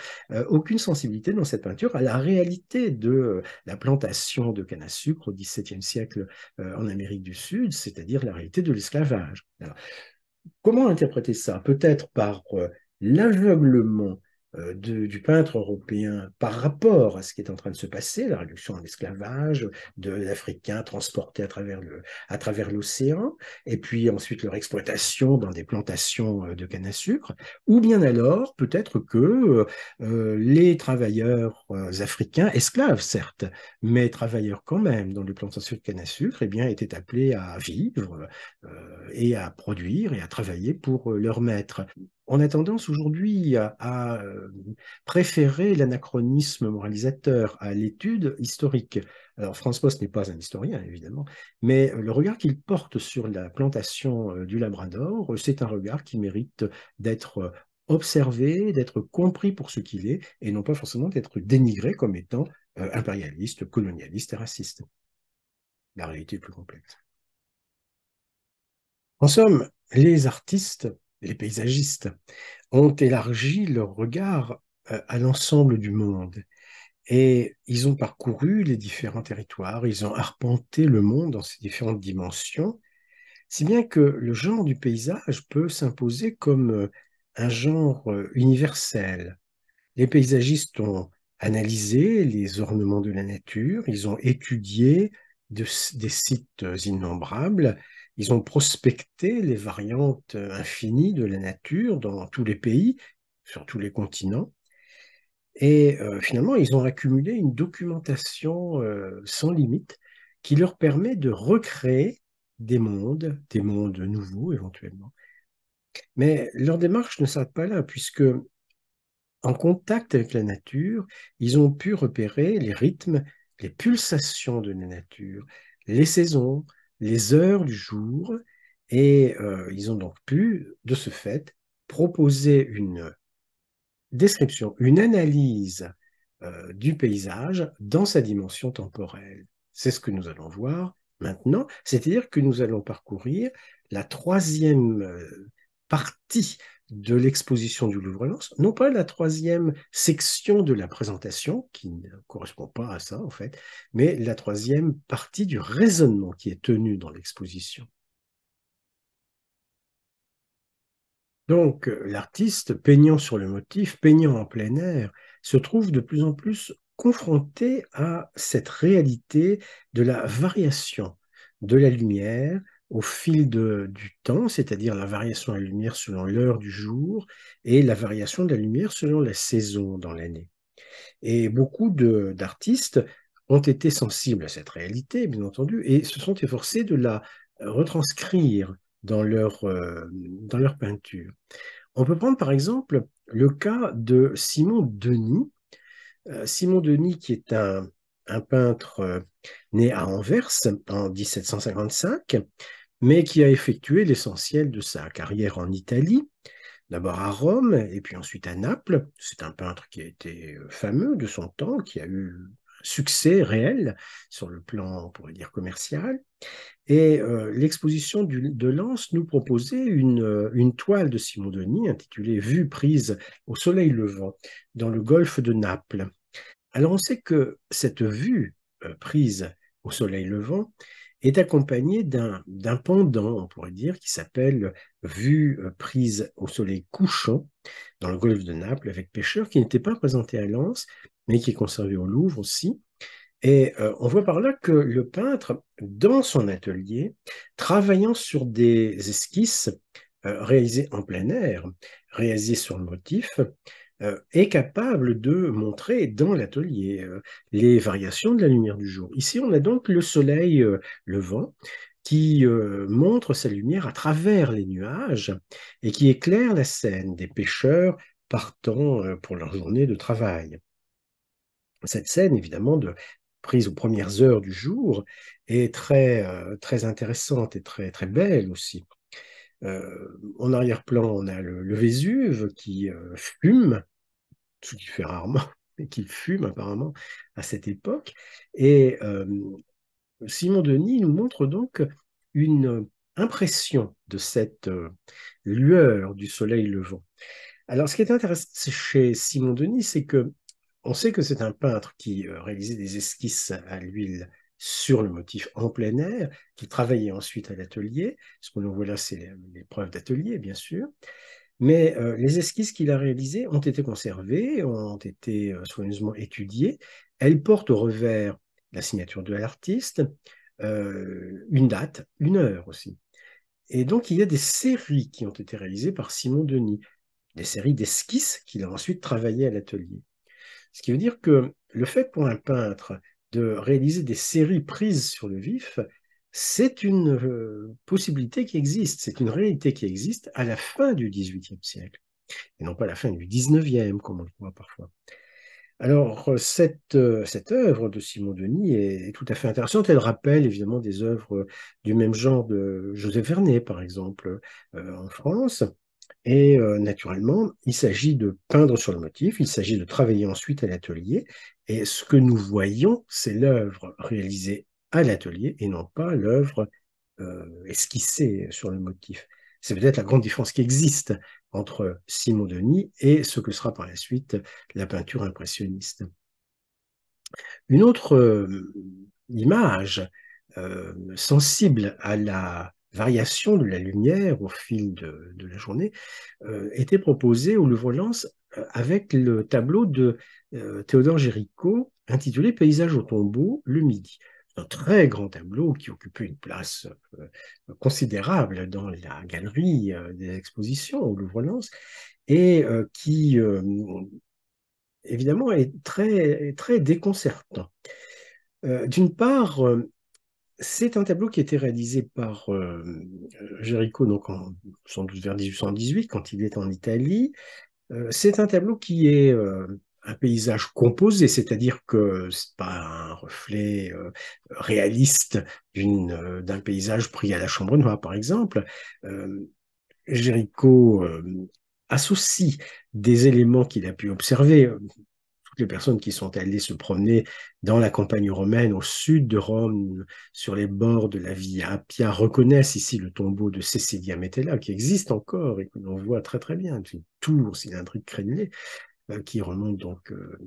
aucune sensibilité dans cette peinture à la réalité de la plantation de canne à sucre au XVIIe siècle en Amérique du Sud, c'est-à-dire la réalité de l'esclavage. Comment interpréter ça Peut-être par l'aveuglement euh, du peintre européen par rapport à ce qui est en train de se passer, la réduction en esclavage, de l'Africain transporté à travers à travers l'océan, et puis ensuite leur exploitation dans des plantations euh, de canne à sucre, ou bien alors peut-être que euh, les travailleurs africains, esclaves certes, mais travailleurs quand même dans les plantations de canne à sucre, eh bien étaient appelés à vivre et à produire et à travailler pour leurs maître on a tendance aujourd'hui à, euh, préférer l'anachronisme moralisateur à l'étude historique. Alors, François, Post n'est pas un historien, évidemment, mais le regard qu'il porte sur la plantation euh, du Labrador, euh, c'est un regard qui mérite d'être observé, d'être compris pour ce qu'il est, et non pas forcément d'être dénigré comme étant impérialiste, colonialiste et raciste. La réalité est plus complexe. En somme, les artistes les paysagistes, ont élargi leur regard euh, à l'ensemble du monde. Et ils ont parcouru les différents territoires, ils ont arpenté le monde dans ses différentes dimensions, si bien que le genre du paysage peut s'imposer comme euh, un genre euh, universel. Les paysagistes ont analysé les ornements de la nature, ils ont étudié des sites innombrables, ils ont prospecté les variantes euh, infinies de la nature dans tous les pays, sur tous les continents. Et euh, finalement, ils ont accumulé une documentation euh, sans limite qui leur permet de recréer des mondes, des mondes nouveaux éventuellement. Mais leur démarche ne s'arrête pas là, puisque en contact avec la nature, ils ont pu repérer les rythmes, les pulsations de la nature, les saisons, les heures du jour et euh, ils ont donc pu, de ce fait, proposer une description, une analyse euh, du paysage dans sa dimension temporelle. C'est ce que nous allons voir maintenant, c'est-à-dire que nous allons parcourir la troisième euh, partie de l'exposition du Louvre-Lens, non pas la troisième section de la présentation, qui ne correspond pas à ça en fait, mais la troisième partie du raisonnement qui est tenu dans l'exposition. Donc l'artiste peignant sur le motif, peignant en plein air, se trouve de plus en plus confronté à cette réalité de la variation de la lumière, au fil du temps, c'est-à-dire la variation de la lumière selon l'heure du jour et la variation de la lumière selon la saison dans l'année. Et beaucoup d'artistes ont été sensibles à cette réalité, bien entendu, et se sont efforcés de la retranscrire dans leur, euh, dans leur peinture. On peut prendre par exemple le cas de Simon Denis. Euh, Simon Denis, qui est un, peintre euh, né à Anvers en 1755, mais qui a effectué l'essentiel de sa carrière en Italie, d'abord à Rome et puis ensuite à Naples. C'est un peintre qui a été euh, fameux de son temps, qui a eu un succès réel sur le plan, on pourrait dire, commercial. Et euh, l'exposition de Lens nous proposait une, euh, toile de Simon Denis intitulée Vue prise au soleil levant dans le golfe de Naples. Alors on sait que cette vue prise au soleil levant est accompagné d'un pendant, on pourrait dire, qui s'appelle Vue euh, prise au soleil couchant dans le golfe de Naples avec Pêcheur, qui n'était pas présenté à Lens, mais qui est conservé au Louvre aussi. Et euh, on voit par là que le peintre, dans son atelier, travaillant sur des esquisses euh, réalisées en plein air, réalisées sur le motif, euh, est capable de montrer dans l'atelier euh, les variations de la lumière du jour. Ici, on a donc le soleil euh, levant qui montre sa lumière à travers les nuages et qui éclaire la scène des pêcheurs partant pour leur journée de travail. Cette scène, évidemment, de, prise aux premières heures du jour est très, très intéressante et très, très belle aussi. en arrière-plan, on a le, Vésuve qui fume ce qu'il fait rarement, et *laughs* qu'il fume apparemment à cette époque. Et Simon Denis nous montre donc une impression de cette lueur du soleil levant. Alors, ce qui est intéressant chez Simon Denis, c'est que on sait que c'est un peintre qui réalisait des esquisses à l'huile sur le motif en plein air, qui travaillait ensuite à l'atelier. Ce qu'on voit là, c'est l'épreuve d'atelier, bien sûr. Mais euh, les esquisses qu'il a réalisées ont été conservées, ont été euh, soigneusement étudiées. Elles portent au revers la signature de l'artiste, euh, une date, une heure aussi. Et donc, il y a des séries qui ont été réalisées par Simon Denis, des séries d'esquisses qu'il a ensuite travaillées à l'atelier. Ce qui veut dire que le fait pour un peintre de réaliser des séries prises sur le vif, c'est une euh, possibilité qui existe, c'est une réalité qui existe à la fin du XVIIIe siècle, et non pas à la fin du XIXe, comme on le voit parfois. Alors, euh, euh, cette, œuvre de Simon Denis est, tout à fait intéressante. Elle rappelle évidemment des œuvres du même genre de Joseph Vernet, par exemple, en France. Et naturellement, il s'agit de peindre sur le motif, il s'agit de travailler ensuite à l'atelier. Et ce que nous voyons, c'est l'œuvre réalisée à l'atelier et non pas l'œuvre euh, esquissée sur le motif. C'est peut-être la grande différence qui existe entre Simon Denis et ce que sera par la suite la peinture impressionniste. Une autre euh, image euh, sensible à la variation de la lumière au fil de, la journée était proposée au Louvre-Lens avec le tableau de Théodore Géricault intitulé Paysage au tombeau le midi un très grand tableau qui occupait une place euh, considérable dans la galerie euh, des expositions au Louvre-Lens et euh, qui, évidemment, est très, très déconcertant. D'une part, c'est un tableau qui a été réalisé par Géricault, donc en, sans doute vers 1818, quand il est en Italie. c'est un tableau qui est un paysage composé, c'est-à-dire que c'est pas un reflet euh, réaliste d'une, euh, d'un paysage pris à la chambre noire, par exemple. Euh, Géricault associe des éléments qu'il a pu observer. Toutes les personnes qui sont allées se promener dans la campagne romaine, au sud de Rome, sur les bords de la Via Appia, reconnaissent ici le tombeau de Cecilia Metella, qui existe encore et que l'on voit très très bien, une tour cylindrique crénelée. Euh, qui remonte donc euh,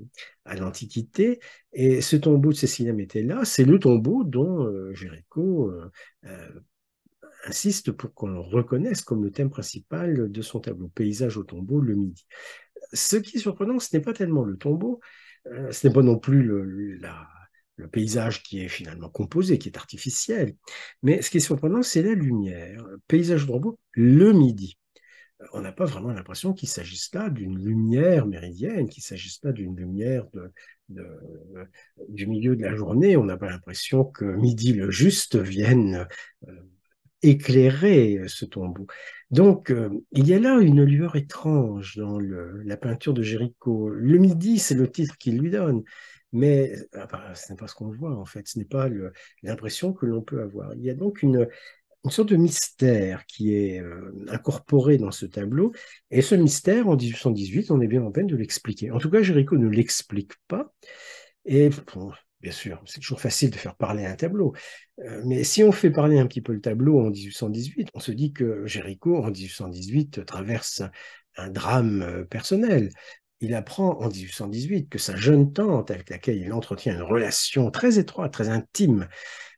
à l'Antiquité. Et ce tombeau de Cécilia là. c'est le tombeau dont Géricault euh, insiste pour qu'on le reconnaisse comme le thème principal de son tableau, Paysage au tombeau, le midi. Ce qui est surprenant, ce n'est pas tellement le tombeau, ce n'est pas non plus le, le, paysage qui est finalement composé, qui est artificiel, mais ce qui est surprenant, c'est la lumière. Paysage au tombeau, le midi on n'a pas vraiment l'impression qu'il s'agisse là d'une lumière méridienne, qu'il s'agisse là d'une lumière du milieu de la journée. On n'a pas l'impression que midi le juste vienne euh, éclairer ce tombeau. Donc, euh, il y a là une lueur étrange dans la peinture de Géricault. Le midi, c'est le titre qu'il lui donne, mais euh, ah bah, ce n'est pas ce qu'on voit en fait, ce n'est pas l'impression que l'on peut avoir. Il y a donc une, une sorte de mystère qui est euh, incorporé dans ce tableau. Et ce mystère, en 1818, on est bien en peine de l'expliquer. En tout cas, Géricault ne l'explique pas. Et bien sûr, c'est toujours facile de faire parler un tableau. Euh, mais si on fait parler un petit peu le tableau en 1818, on se dit que Géricault, en 1818, traverse un drame euh, personnel. Il apprend en 1818 que sa jeune tante, avec laquelle il entretient une relation très étroite, très intime,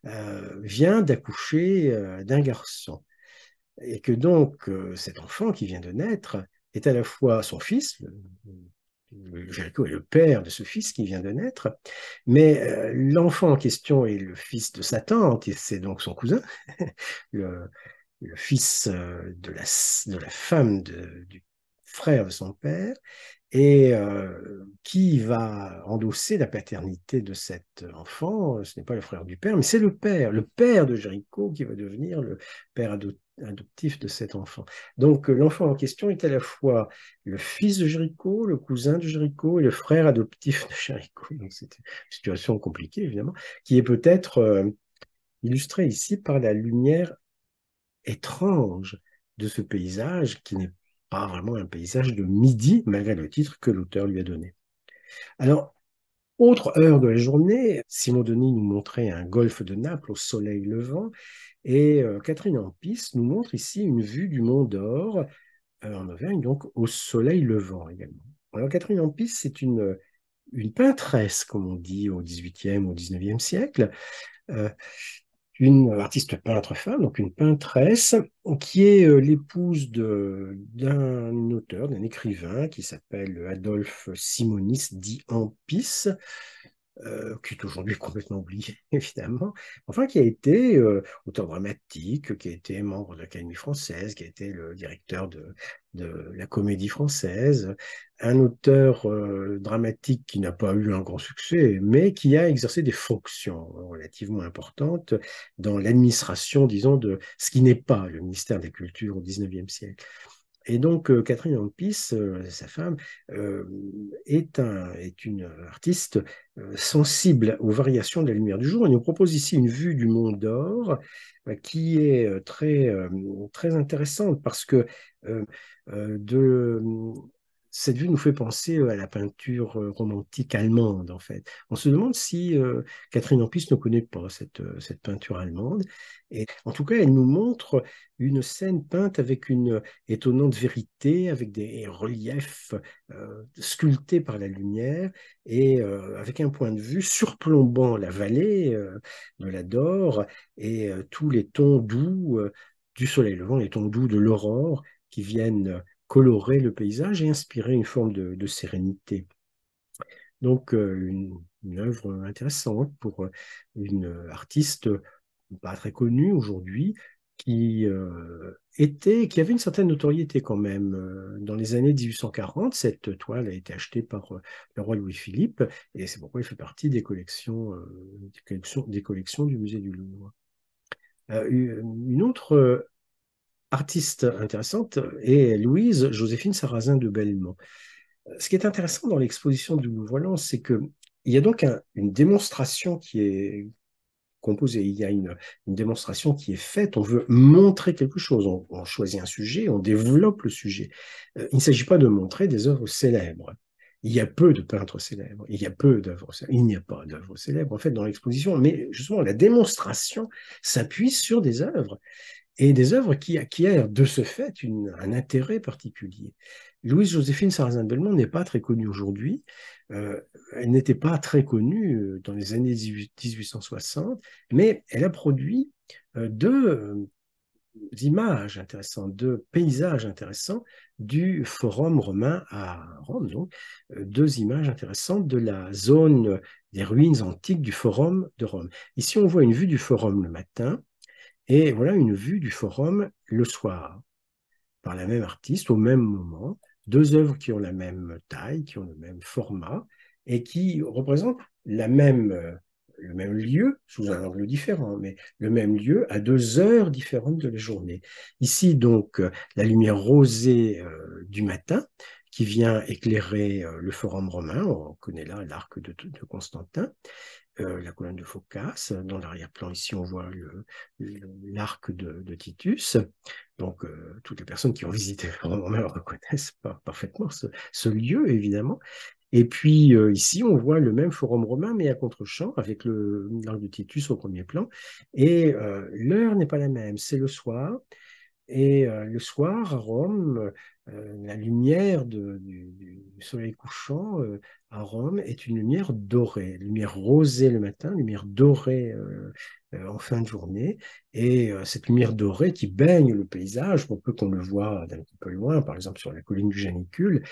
euh, vient d'accoucher euh, d'un garçon. Et que donc euh, cet enfant qui vient de naître est à la fois son fils, Jéricho est le père de ce fils qui vient de naître, mais l'enfant en question est le fils de sa tante, et c'est donc son cousin, *laughs* le, fils de la, femme du frère de son père, et euh, qui va endosser la paternité de cet enfant Ce n'est pas le frère du père, mais c'est le père, le père de Jéricho qui va devenir le père adoptif de cet enfant. Donc l'enfant en question est à la fois le fils de Jéricho, le cousin de Jéricho et le frère adoptif de Jéricho. Donc c'est une situation compliquée évidemment, qui est peut-être euh, illustrée ici par la lumière étrange de ce paysage qui n'est pas vraiment un paysage de midi, malgré le titre que l'auteur lui a donné. Alors, autre heure de la journée, Simon Denis nous montrait un golfe de Naples au soleil levant, et euh, Catherine Ampis nous montre ici une vue du Mont d'Or euh, en Auvergne, donc au soleil levant également. Alors Catherine Ampis, c'est une, une peintresse, comme on dit, au XVIIIe, au XIXe siècle. Euh, une euh, artiste peintre femme, donc une peintresse, qui est euh, l'épouse d'un auteur, d'un écrivain qui s'appelle Adolphe Simonis, dit Ampis, euh, qui est aujourd'hui *laughs* complètement oublié, évidemment, enfin qui a été euh, auteur dramatique, qui a été membre de l'Académie française, qui a été le directeur de, la comédie française, un auteur euh, dramatique qui n'a pas eu un grand succès, mais qui a exercé des fonctions relativement importantes dans l'administration, disons, de ce qui n'est pas le ministère des Cultures au XIXe siècle. Et donc, euh, Catherine Ampis, euh, sa femme, euh, est, un, est une artiste sensible aux variations de la lumière du jour. Elle nous propose ici une vue du Mont d'Or qui est très, très intéressante parce que de, cette vue nous fait penser à la peinture romantique allemande, en fait. On se demande si Catherine Ampis ne connaît pas cette, cette peinture allemande. Et en tout cas, elle nous montre une scène peinte avec une étonnante vérité, avec des reliefs sculptés par la lumière et avec un point de vue surplombant la vallée de la Dore et tous les tons doux du soleil levant, les tons doux de l'aurore qui viennent colorer le paysage et inspirer une forme de, sérénité. Donc euh, une, œuvre intéressante pour euh, une euh, artiste pas très connue aujourd'hui qui était qui avait une certaine notoriété quand même dans les années 1840 cette toile a été achetée par le roi Louis Philippe et c'est pourquoi elle fait partie des collections des collections, du musée du Louvre. une autre artiste intéressante et Louise Joséphine Sarrazin de Belmont. Euh, ce qui est intéressant dans l'exposition du nouveau lens c'est qu'il y a donc une démonstration qui est composée, il y a une, démonstration qui est faite, on veut montrer quelque chose, on, choisit un sujet, on développe le sujet. Euh, il ne s'agit pas de montrer des œuvres célèbres. Il y a peu de peintres célèbres, il y a peu d'œuvres il n'y a pas d'œuvres célèbres en fait dans l'exposition, mais justement la démonstration s'appuie sur des œuvres et des œuvres qui acquièrent de ce fait un intérêt particulier. Louise-Joséphine Sarrazin-Belmont n'est pas très connue aujourd'hui. Euh, elle n'était pas très connue euh, dans les années 1860, mais elle a produit euh, deux images intéressantes, deux paysages intéressants du Forum romain à Rome. Donc, deux images intéressantes de la zone des ruines antiques du Forum de Rome. Ici, on voit une vue du Forum le matin et voilà une vue du forum le soir, par la même artiste, au même moment, deux œuvres qui ont la même taille, qui ont le même format, et qui représentent la même, euh, le même lieu, sous un angle différent, mais le même lieu à deux heures différentes de la journée. Ici, donc, euh, la lumière rosée euh, du matin, qui vient éclairer le forum romain, on connaît là l'arc de, Constantin, euh, la colonne de Phocas. Dans l'arrière-plan, ici, on voit l'arc de, Titus. Donc, euh, toutes les personnes qui ont visité *laughs* Rome le reconnaissent parfaitement ce, lieu, évidemment. Et puis, euh, ici, on voit le même forum romain, mais à contre-champ, avec l'arc de Titus au premier plan. Et l'heure n'est pas la même, c'est le soir. Et le soir, à Rome, euh, la lumière du, soleil couchant euh, à Rome est une lumière dorée, lumière rosée le matin, lumière dorée euh, en fin de journée. Et cette lumière dorée qui baigne le paysage, pour peu qu'on le voit d'un petit peu loin, par exemple sur la colline du Janicule,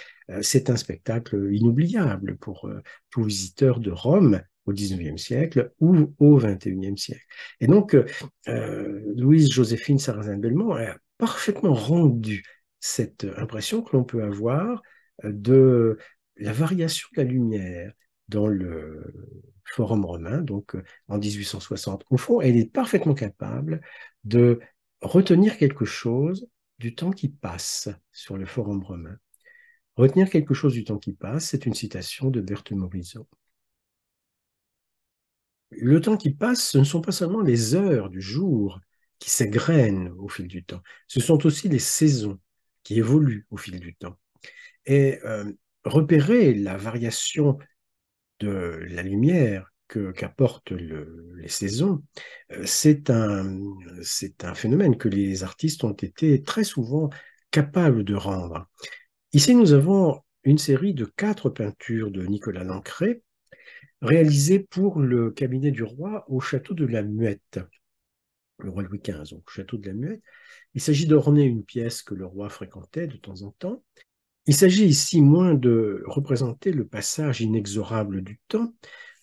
c'est un spectacle inoubliable pour tout visiteur de Rome au XIXe siècle ou au 21 siècle. Et donc, Louise Joséphine Sarrazin-Belmont a parfaitement rendu cette euh, impression que l'on peut avoir euh, de la variation de la lumière dans le forum romain, donc euh, en 1860. Au fond, elle est parfaitement capable de retenir quelque chose du temps qui passe sur le forum romain. Retenir quelque chose du temps qui passe, c'est une citation de Berthe Morisot. Le temps qui passe, ce ne sont pas seulement les heures du jour qui s'égrènent au fil du temps, ce sont aussi les saisons qui évolue au fil du temps. Et euh, repérer la variation de la lumière qu'apportent les saisons, euh, c'est un, un phénomène que les artistes ont été très souvent capables de rendre. Ici, nous avons une série de quatre peintures de Nicolas Lancret, réalisées pour le cabinet du roi au château de la Muette le roi Louis XV, au château de la Muette. Il s'agit d'orner une pièce que le roi fréquentait de temps en temps. Il s'agit ici moins de représenter le passage inexorable du temps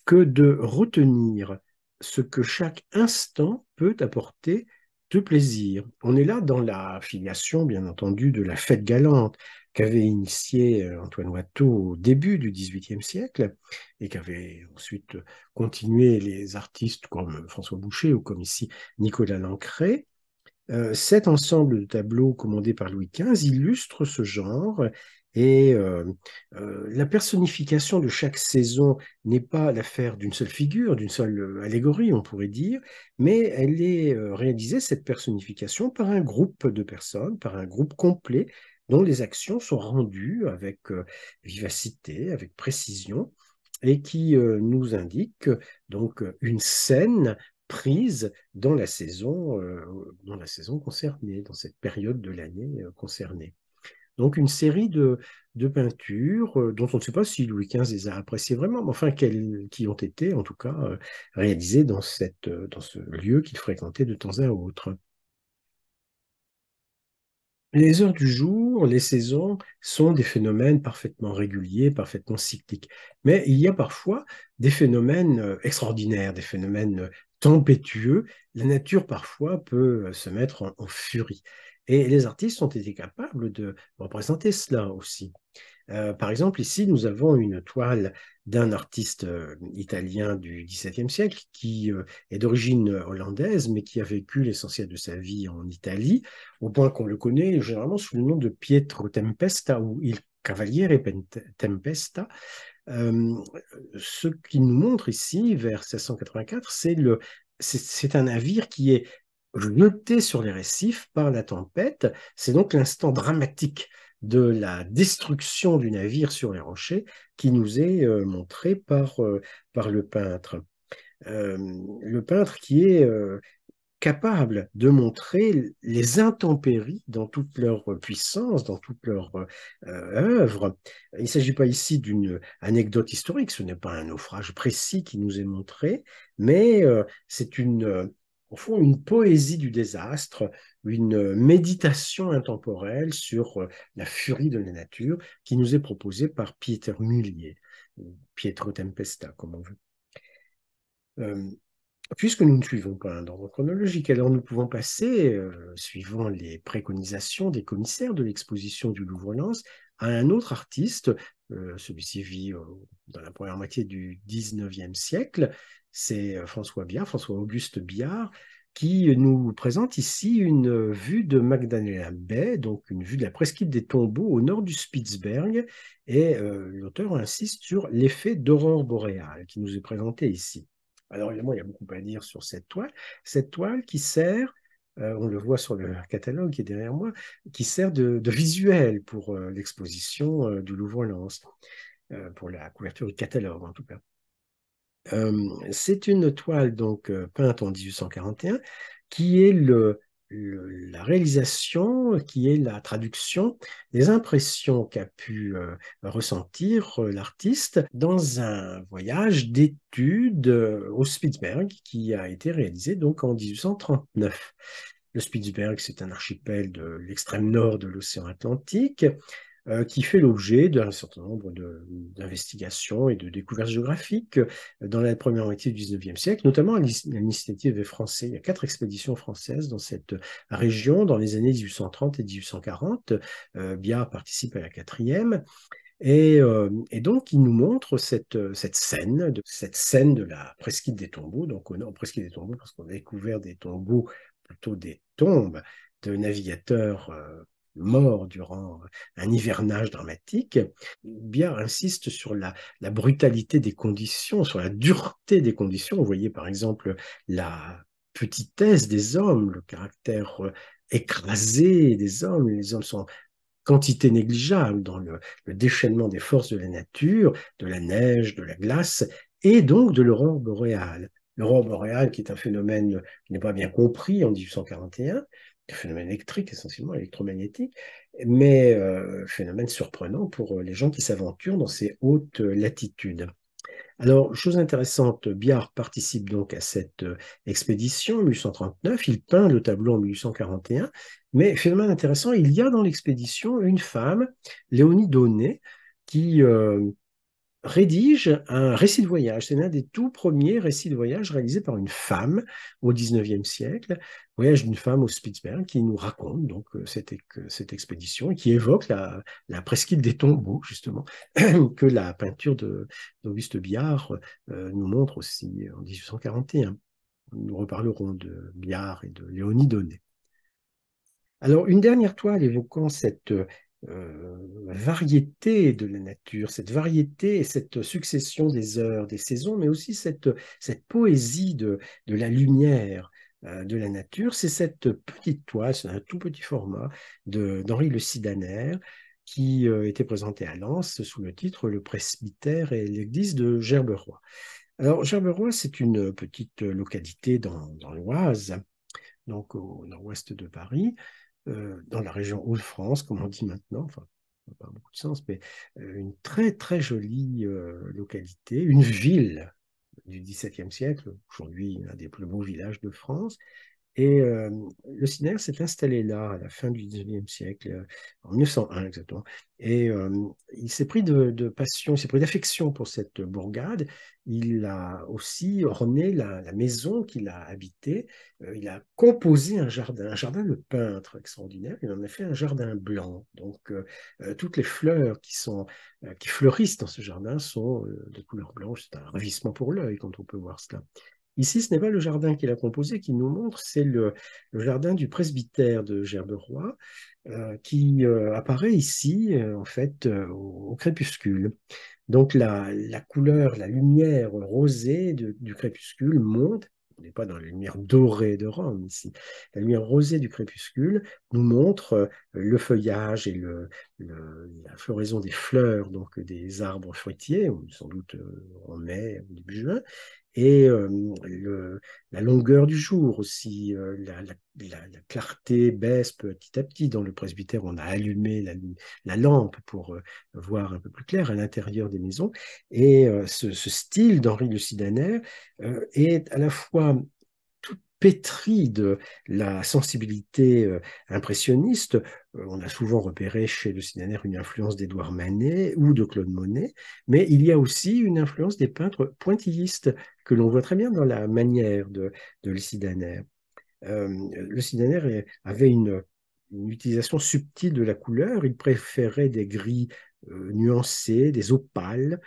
que de retenir ce que chaque instant peut apporter de plaisir. On est là dans la filiation, bien entendu, de la fête galante, qu'avait initié euh, Antoine Watteau au début du XVIIIe siècle et qu'avaient ensuite euh, continué les artistes comme François Boucher ou comme ici Nicolas Lancret. Euh, cet ensemble de tableaux commandés par Louis XV illustre ce genre et la personnification de chaque saison n'est pas l'affaire d'une seule figure, d'une seule allégorie, on pourrait dire, mais elle est réalisée, cette personnification, par un groupe de personnes, par un groupe complet dont les actions sont rendues avec euh, vivacité, avec précision, et qui euh, nous indiquent donc une scène prise dans la saison, euh, dans la saison concernée, dans cette période de l'année concernée. Donc une série de, peintures dont on ne sait pas si Louis XV les a appréciées vraiment, mais enfin qui ont été en tout cas réalisées dans, dans ce lieu qu'il fréquentait de temps à autre. Les heures du jour, les saisons sont des phénomènes parfaitement réguliers, parfaitement cycliques. Mais il y a parfois des phénomènes euh, extraordinaires, des phénomènes euh, tempétueux. La nature parfois peut euh, se mettre en, furie. Et les artistes ont été capables de représenter cela aussi. Euh, par exemple, ici, nous avons une toile d'un artiste euh, italien du XVIIe siècle qui euh, est d'origine hollandaise, mais qui a vécu l'essentiel de sa vie en Italie, au point qu'on le connaît généralement sous le nom de Pietro Tempesta ou Il Cavaliere Tempesta. ce qui nous montre ici, vers 1684, c'est le c'est un navire qui est jeté sur les récifs par la tempête. C'est donc l'instant dramatique de la destruction du navire sur les rochers qui nous est euh, montré euh, par, le peintre. Euh, le peintre qui est capable de montrer les intempéries dans toute leur puissance, dans toute leur œuvre. Il ne s'agit pas ici d'une anecdote historique, ce n'est pas un naufrage précis qui nous est montré, mais c'est une au fond une poésie du désastre une méditation intemporelle sur euh, la furie de la nature qui nous est proposée par Pieter Mullier, ou Pietro Tempesta, comme on veut. Euh, puisque nous ne suivons pas un ordre chronologique, alors nous pouvons passer, euh, suivant les préconisations des commissaires de l'exposition du Louvre-Lens, à un autre artiste. Celui-ci vit dans la première moitié du XIXe siècle. C'est François Biard, François-Auguste Biard, qui nous présente ici une euh, vue de Magdalena Bay, donc une vue de la presqu'île des tombeaux au nord du Spitzberg, et euh, l'auteur insiste sur l'effet d'aurore boréale qui nous est présenté ici. Alors évidemment, il y a beaucoup à dire sur cette toile, cette toile qui sert euh, on le voit sur le catalogue qui est derrière moi, qui sert de, visuel pour l'exposition du Louvre-Lens, pour la couverture du catalogue en tout cas c'est une toile donc peinte en 1841 qui est la réalisation, qui est la traduction des impressions qu'a pu ressentir l'artiste dans un voyage d'études au Spitzberg qui a été réalisé donc en 1839. Le Spitzberg, c'est un archipel de l'extrême nord de l'océan Atlantique euh, qui fait l'objet d'un certain nombre d'investigations et de découvertes géographiques euh, dans la première moitié du 19e siècle, notamment à l'initiative des Français. Il y a quatre expéditions françaises dans cette région dans les années 1830 et 1840. Euh, Biard participe à la quatrième. Euh, et, donc, il nous montre cette, cette, scène, de, cette scène de la presqu'île des tombeaux. Donc, on, presqu'île des tombeaux, parce qu'on a découvert des tombeaux, plutôt des tombes de navigateurs mort durant un hivernage dramatique, bien insiste sur la, brutalité des conditions, sur la dureté des conditions. Vous voyez par exemple la petitesse des hommes, le caractère euh, écrasé des hommes. Les hommes sont quantité négligeable dans le, déchaînement des forces de la nature, de la neige, de la glace, et donc de l'aurore boréale. L'aurore boréale, qui est un phénomène qui n'est pas bien compris en 1841, phénomène électrique, essentiellement électromagnétique, mais euh, phénomène surprenant pour euh, les gens qui s'aventurent dans ces hautes euh, latitudes. Alors, chose intéressante, Biard participe donc à cette expédition 1839, il peint le tableau en 1841, mais phénomène intéressant, il y a dans l'expédition une femme, Léonie Donnet, qui rédige un récit de voyage. C'est l'un des tout premiers récits de voyage réalisés par une femme au XIXe siècle. Voyage d'une femme au Spitzberg qui nous raconte donc euh, cette, euh, cette expédition et qui évoque la, presqu'île des tombeaux, justement, *clears throat* que la peinture de, d'Auguste Biard euh, nous montre aussi en 1841. Nous reparlerons de Biard et de Léonie Donnet. Alors, une dernière toile évoquant cette euh, variété de la nature, cette variété et cette succession des heures, des saisons, mais aussi cette, poésie de, la lumière euh, de la nature, c'est cette petite toile, c'est un tout petit format d'Henri Le Sidaner qui euh, était présenté à Lens sous le titre Le presbytère et l'église de Gerberoy. Alors Gerberoy, c'est une petite localité dans, dans l'Oise, donc au nord-ouest de Paris, euh, dans la région Hauts-de-France, comme on dit maintenant, enfin, pas beaucoup de sens, mais euh, une très très jolie euh, localité, une ville du XVIIe siècle, aujourd'hui un des plus beaux villages de France, et le cinéaste s'est installé là à la fin du 19e siècle, euh, en 1901 exactement. Et il s'est pris de, passion, il s'est pris d'affection pour cette bourgade. Il a aussi orné la, maison qu'il a habitée. Euh, il a composé un jardin, un jardin de peintre extraordinaire. Il en a fait un jardin blanc. Donc euh, toutes les fleurs qui, sont, qui fleurissent dans ce jardin sont de couleur blanche. C'est un ravissement pour l'œil quand on peut voir cela. Ici, ce n'est pas le jardin qu'il a composé qui nous montre, c'est le, jardin du presbytère de Gerberoy euh, qui euh, apparaît ici, euh, en fait, au, crépuscule. Donc la, couleur, la lumière rosée du crépuscule monte, on n'est pas dans la lumière dorée de Rome ici, la lumière rosée du crépuscule nous montre le feuillage et la floraison des fleurs, donc des arbres fruitiers, sans doute en mai, au début juin, et la longueur du jour aussi. la, clarté baisse petit à petit. Dans le presbytère, on a allumé la, lampe pour voir un peu plus clair à l'intérieur des maisons. Et ce, style d'Henri Lucidaner est à la fois pétri de la sensibilité euh, impressionniste. Euh, on a souvent repéré chez le Sidaner une influence d'Edouard Manet ou de Claude Monet, mais il y a aussi une influence des peintres pointillistes que l'on voit très bien dans la manière de, le Sidaner. Euh, le Sidaner avait une, utilisation subtile de la couleur. Il préférait des gris nuancés, des opales,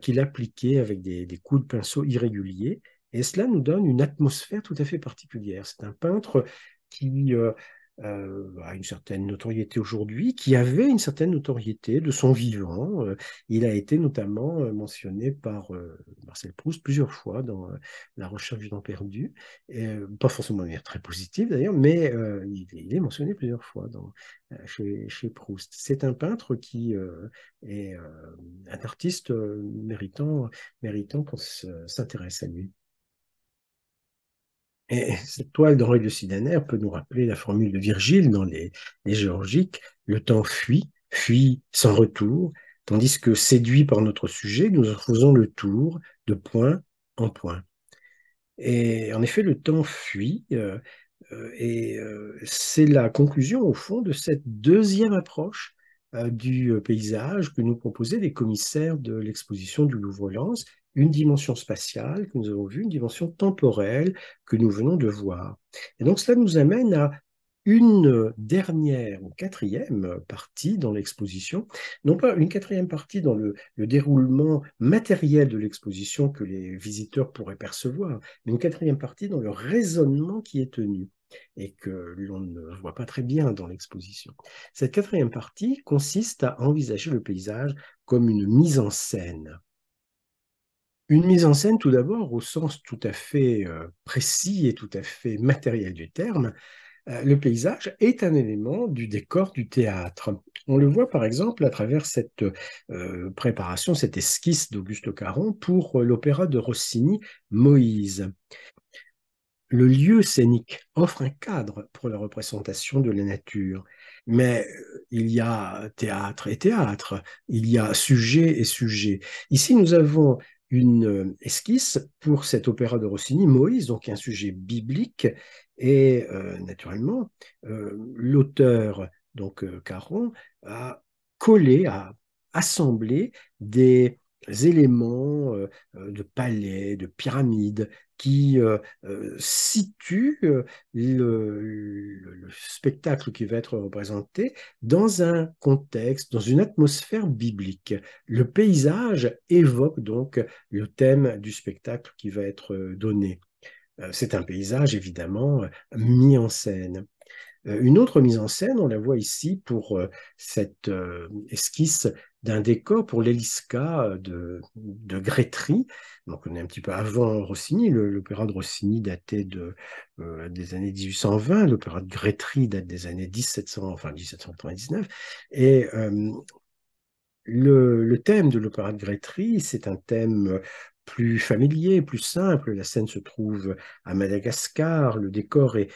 qu'il appliquait avec des, coups de pinceau irréguliers. Et cela nous donne une atmosphère tout à fait particulière. C'est un peintre qui euh, euh, a une certaine notoriété aujourd'hui, qui avait une certaine notoriété de son vivant. Euh, il a été notamment mentionné par Marcel Proust plusieurs fois dans La recherche du temps perdu, Et, pas forcément de manière très positive d'ailleurs, mais il, est mentionné plusieurs fois dans, chez, chez, Proust. C'est un peintre qui est un artiste méritant, méritant qu'on s'intéresse à lui. Et cette toile d'Henri de Sidaner peut nous rappeler la formule de Virgile dans les, Géorgiques le temps fuit, fuit sans retour, tandis que séduit par notre sujet, nous faisons le tour de point en point. Et en effet, le temps fuit, euh, euh, et euh, c'est la conclusion au fond de cette deuxième approche du paysage que nous proposaient les commissaires de l'exposition du Louvre-Lens, une dimension spatiale que nous avons vue, une dimension temporelle que nous venons de voir. Et donc cela nous amène à une dernière ou quatrième partie dans l'exposition, non pas une quatrième partie dans le, le déroulement matériel de l'exposition que les visiteurs pourraient percevoir, mais une quatrième partie dans le raisonnement qui est tenu et que l'on ne voit pas très bien dans l'exposition. Cette quatrième partie consiste à envisager le paysage comme une mise en scène. Une mise en scène, tout d'abord, au sens tout à fait euh, précis et tout à fait matériel du terme, euh, le paysage est un élément du décor du théâtre. On le voit par exemple à travers cette euh, préparation, cette esquisse d'Auguste Caron pour l'opéra de Rossini Moïse. Le lieu scénique offre un cadre pour la représentation de la nature, mais il y a théâtre et théâtre, il y a sujet et sujet. Ici, nous avons une euh, esquisse pour cet opéra de Rossini, Moïse, donc un sujet biblique. Et euh, naturellement, euh, l'auteur, donc Caron, a collé, a assemblé des éléments euh, euh, de palais, de pyramides qui euh, situent le, spectacle qui va être représenté dans un contexte, dans une atmosphère biblique. Le paysage évoque donc le thème du spectacle qui va être donné. C'est un paysage évidemment mis en scène. Une autre mise en scène, on la voit ici pour cette esquisse d'un décor pour l'Elisca euh, de, de Donc on est un petit peu avant Rossini. L'opéra de Rossini datait de, euh, des années 1820. L'opéra de Gretry date des années 1700, enfin 1799. Et euh, le, thème de l'opéra de Gretry, c'est un thème plus familier, plus simple. La scène se trouve à Madagascar, le décor est,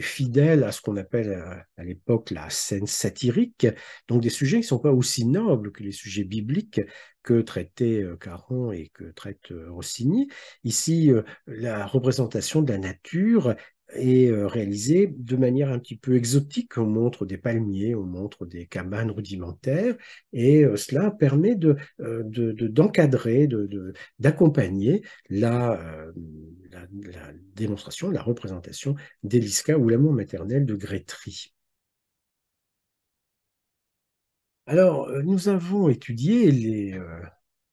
fidèle à ce qu'on appelle euh, à, l'époque la scène satirique, donc des sujets qui ne sont pas aussi nobles que les sujets bibliques que traitait euh, Caron et que traite euh, Rossini. Ici, la représentation de la nature et euh, réalisé de manière un petit peu exotique. On montre des palmiers, on montre des cabanes rudimentaires, et euh, cela permet euh, d'encadrer, d'accompagner la, démonstration, la représentation d'Eliska ou l'amour maternel de Grétry. Alors, nous avons étudié les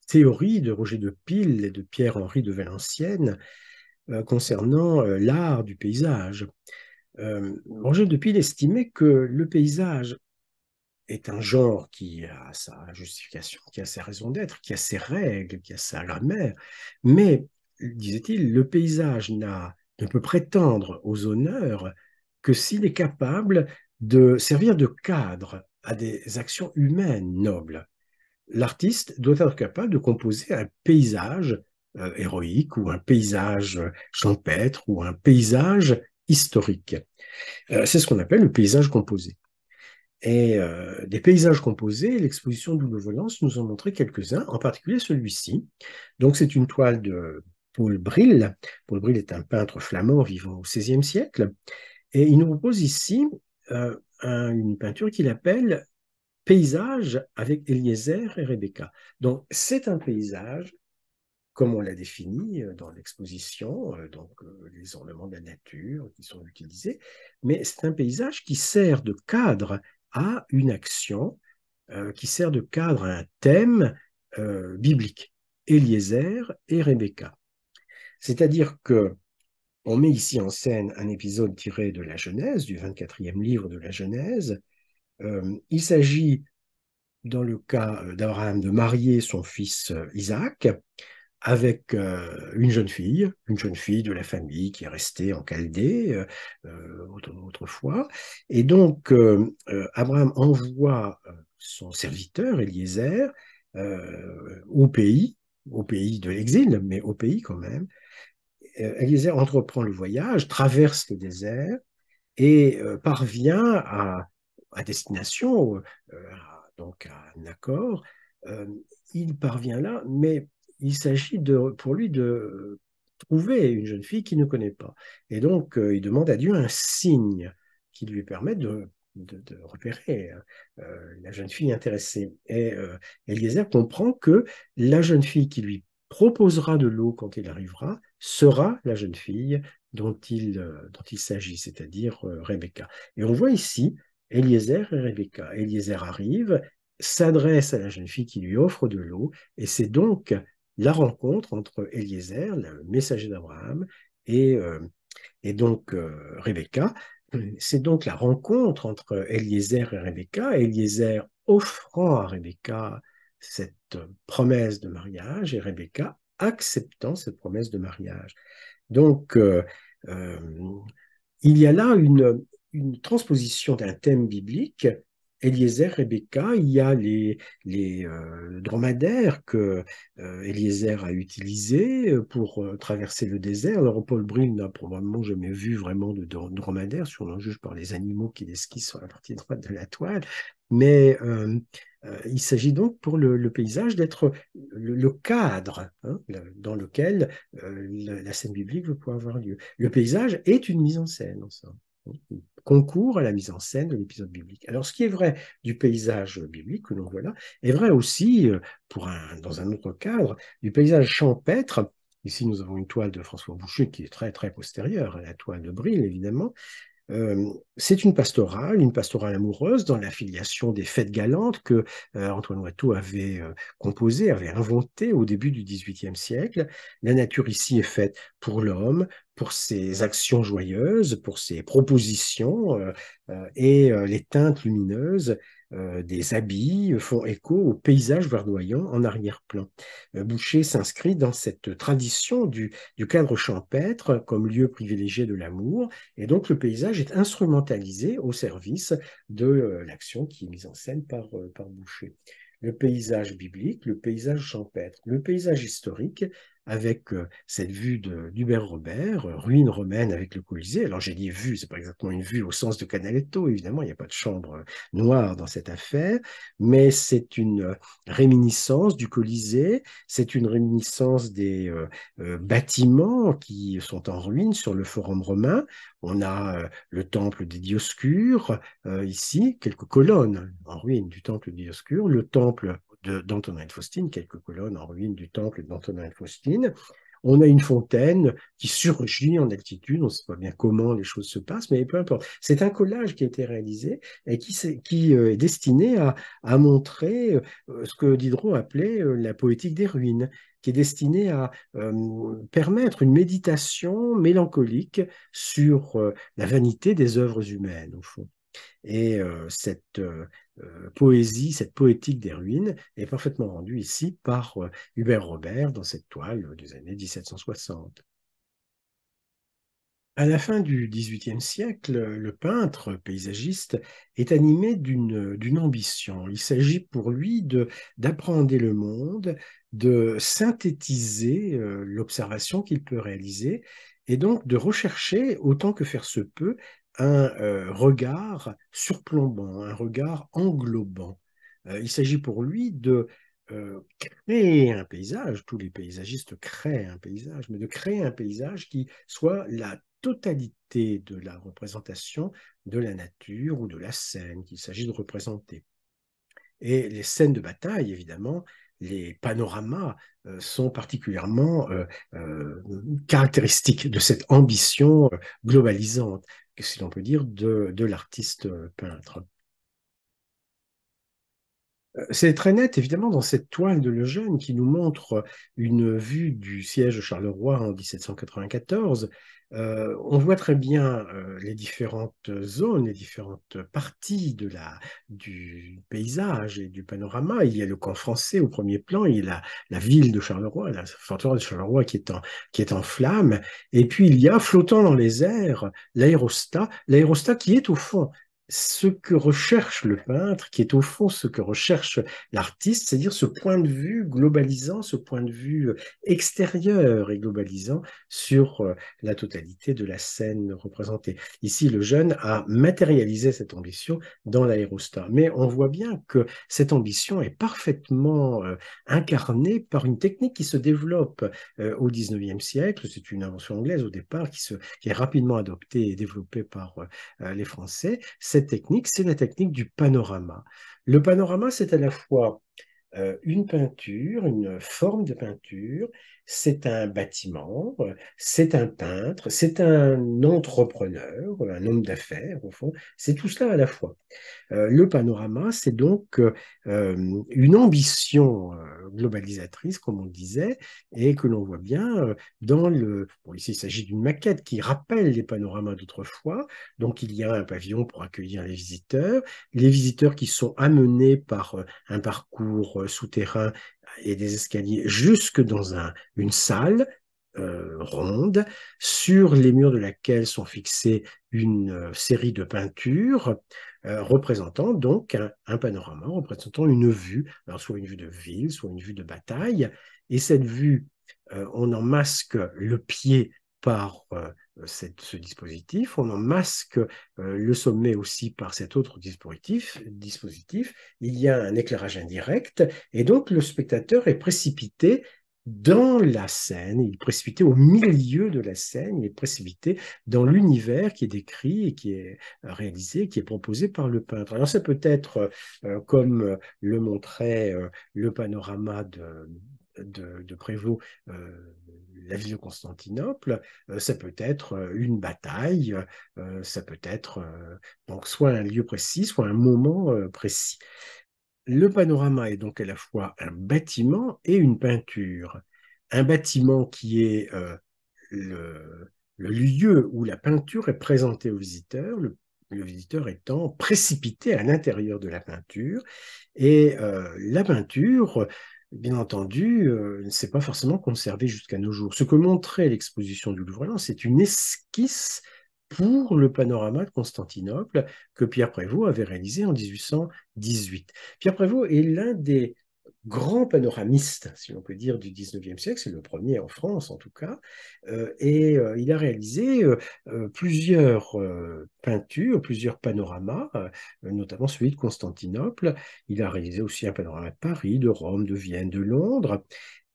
théories de Roger de Pile et de Pierre-Henri de Valenciennes euh, concernant euh, l'art du paysage. Roger euh, mmh. depuis estimait que le paysage est un genre qui a sa justification, qui a ses raisons d'être, qui a ses règles, qui a sa grammaire, mais, disait-il, le paysage n'a, ne peut prétendre aux honneurs que s'il est capable de servir de cadre à des actions humaines nobles. L'artiste doit être capable de composer un paysage euh, héroïque ou un paysage euh, champêtre ou un paysage historique. Euh, c'est ce qu'on appelle le paysage composé. Et des paysages composés, l'exposition Double Volance nous en montré quelques-uns, en particulier celui-ci. Donc c'est une toile de Paul Bril. Paul Bril est un peintre flamand vivant au XVIe siècle. Et il nous propose ici une peinture qu'il appelle Paysage avec Eliezer et Rebecca. Donc c'est un paysage comme on l'a défini euh, dans l'exposition, euh, donc euh, les ornements de la nature qui sont utilisés, mais c'est un paysage qui sert de cadre à une action, qui sert de cadre à un thème biblique, Eliezer et Rebecca. C'est-à-dire que on met ici en scène un épisode tiré de la Genèse, du 24e livre de la Genèse. il s'agit, dans le cas d'Abraham, de marier son fils Isaac avec euh, une jeune fille, une jeune fille de la famille qui est restée en Chaldée euh, euh, autrefois. Et donc, Abraham envoie son serviteur, Eliezer, au pays, au pays de l'exil, mais au pays quand même. Eliezer entreprend le voyage, traverse le désert et parvient à, à destination, donc à Nacor. il parvient là, mais il s'agit de, pour lui de trouver une jeune fille qu'il ne connaît pas. Et donc, euh, il demande à Dieu un signe qui lui permette de, repérer hein, euh, la jeune fille intéressée. Et euh, Eliezer comprend que la jeune fille qui lui proposera de l'eau quand il arrivera sera la jeune fille dont il, dont il s'agit, c'est-à-dire Rebecca. Et on voit ici Eliezer et Rebecca. Eliezer arrive, s'adresse à la jeune fille qui lui offre de l'eau, et c'est donc la rencontre entre Eliezer, le messager d'Abraham, et, euh, donc euh, Rebecca. C'est donc la rencontre entre Eliezer et Rebecca, Eliezer offrant à Rebecca cette promesse de mariage et Rebecca acceptant cette promesse de mariage. Donc, euh, il y a là une transposition d'un thème biblique Eliezer, Rebecca, il y a les, euh, dromadaires que euh, Eliezer a utilisés euh, pour traverser le désert. Alors, Paul Brill n'a probablement jamais vu vraiment de dromadaires, si on en juge par les animaux qu'il esquisse sur la partie droite de la toile. Mais il s'agit donc pour le, paysage d'être le, cadre hein, dans lequel la, scène biblique peut avoir lieu. Le paysage est une mise en scène, en concours à la mise en scène de l'épisode biblique. Alors, ce qui est vrai du paysage biblique que l'on voit là, est vrai aussi, euh, pour dans un autre cadre, du paysage champêtre. Ici, nous avons une toile de François Boucher qui est très, très postérieure à la toile de Brille, évidemment. Euh, c'est une pastorale, une pastorale amoureuse dans la filiation des fêtes galantes que euh, Antoine Watteau avait composé, avait inventée au début du XVIIIe siècle. La nature ici est faite pour l'homme, pour ses actions joyeuses, pour ses propositions, euh, euh, et euh, les teintes lumineuses des habits font écho au paysage verdoyant en arrière-plan. Boucher s'inscrit dans cette tradition du, cadre champêtre comme lieu privilégié de l'amour, et donc le paysage est instrumentalisé au service de l'action qui est mise en scène par Boucher le paysage biblique, le paysage champêtre, le paysage historique avec cette vue d'Hubert Robert, ruine romaine avec le Colisée. Alors j'ai dit vue, c'est pas exactement une vue au sens de Canaletto, évidemment, il n'y a pas de chambre noire dans cette affaire, mais c'est une réminiscence du Colisée, c'est une réminiscence des bâtiments qui sont en ruine sur le Forum romain. On a le temple des Dioscures, ici, quelques colonnes en ruine du temple des Dioscures, le temple d'Antonin de, Faustine, quelques colonnes en ruine du temple d'Antonin de Faustine. On a une fontaine qui surgit en altitude, on ne sait pas bien comment les choses se passent, mais peu importe. C'est un collage qui a été réalisé et qui, euh, est destiné à, montrer euh, ce que Diderot appelait euh, la poétique des ruines, qui est destiné à permettre une méditation mélancolique sur la vanité des œuvres humaines, au fond. Et cette, euh, poésie, cette poétique des ruines, est parfaitement rendue ici par euh, Hubert Robert dans cette toile des années 1760. À la fin du XVIIIe siècle, le peintre paysagiste est animé d'une ambition. Il s'agit pour lui d'apprendre le monde, de synthétiser euh, l'observation qu'il peut réaliser et donc de rechercher, autant que faire se peut, un euh, regard surplombant, un regard englobant. Euh, il s'agit pour lui de euh, créer un paysage, tous les paysagistes créent un paysage, mais de créer un paysage qui soit la totalité de la représentation de la nature ou de la scène qu'il s'agit de représenter. Et les scènes de bataille, évidemment, les panoramas sont particulièrement caractéristiques de cette ambition globalisante si l'on peut dire, de, de l'artiste euh, peintre. Euh, c'est très net, évidemment, dans cette toile de Lejeune qui nous montre une vue du siège de Charleroi en 1794. Euh, on voit très bien euh, les différentes zones, les différentes parties de la, du paysage et du panorama. Il y a le camp français au premier plan, il y a la, ville de Charleroi, la forteresse de Charleroi qui est, en, qui est en flamme. Et puis il y a flottant dans les airs l'aérostat, l'aérostat qui est au fond ce que recherche le peintre, qui est au fond ce que recherche l'artiste, c'est-à-dire ce point de vue globalisant, ce point de vue euh, extérieur et globalisant sur euh, la totalité de la scène représentée. Ici, le jeune a matérialisé cette ambition dans l'aérostat, mais on voit bien que cette ambition est parfaitement euh, incarnée par une technique qui se développe au 19e siècle, c'est une invention anglaise au départ qui, se, qui est rapidement adoptée et développée par les Français cette technique, c'est la technique du panorama. Le panorama, c'est à la fois euh, une peinture, une forme de peinture, c'est un bâtiment, euh, c'est un peintre, c'est un entrepreneur, euh, un homme d'affaires, au fond, c'est tout cela à la fois. Euh, le panorama, c'est donc une ambition globalisatrice, comme on le disait, et que l'on voit bien dans le... ici, il s'agit d'une maquette qui rappelle les panoramas d'autrefois, donc il y a un pavillon pour accueillir les visiteurs, les visiteurs qui sont amenés par un parcours souterrain et des escaliers jusque dans un, une salle euh, ronde, sur les murs de laquelle sont fixées une euh, série de peintures euh, représentant donc un, panorama, représentant une vue, alors soit une vue de ville, soit une vue de bataille. Et cette vue, on en masque le pied par euh, ce dispositif, on en masque euh, le sommet aussi par cet autre dispositif, il y a un éclairage indirect, et donc le spectateur est précipité dans la scène, il est précipité au milieu de la scène, il est précipité dans l'univers qui est décrit et qui est réalisé, qui est proposé par le peintre. Alors c'est peut-être, euh, comme le montrait le panorama de, de, de euh, la ville de Constantinople, euh, ça peut être euh, une bataille, ça peut être donc soit un lieu précis, soit un moment précis. Le panorama est donc à la fois un bâtiment et une peinture. Un bâtiment qui est le, lieu où la peinture est présentée au visiteur, le visiteur étant précipité à l'intérieur de la peinture. Et la peinture bien entendu, c'est euh, ne pas forcément conservé jusqu'à nos jours. Ce que montrait l'exposition du Louvre-Lens, c'est une esquisse pour le panorama de Constantinople que Pierre Prévost avait réalisé en 1818. Pierre Prévost est l'un des grand panoramiste, si l'on peut dire, du 19e siècle, c'est le premier en France en tout cas, euh, et euh, il a réalisé euh, plusieurs peintures, plusieurs panoramas, notamment celui de Constantinople, il a réalisé aussi un panorama de Paris, de Rome, de Vienne, de Londres,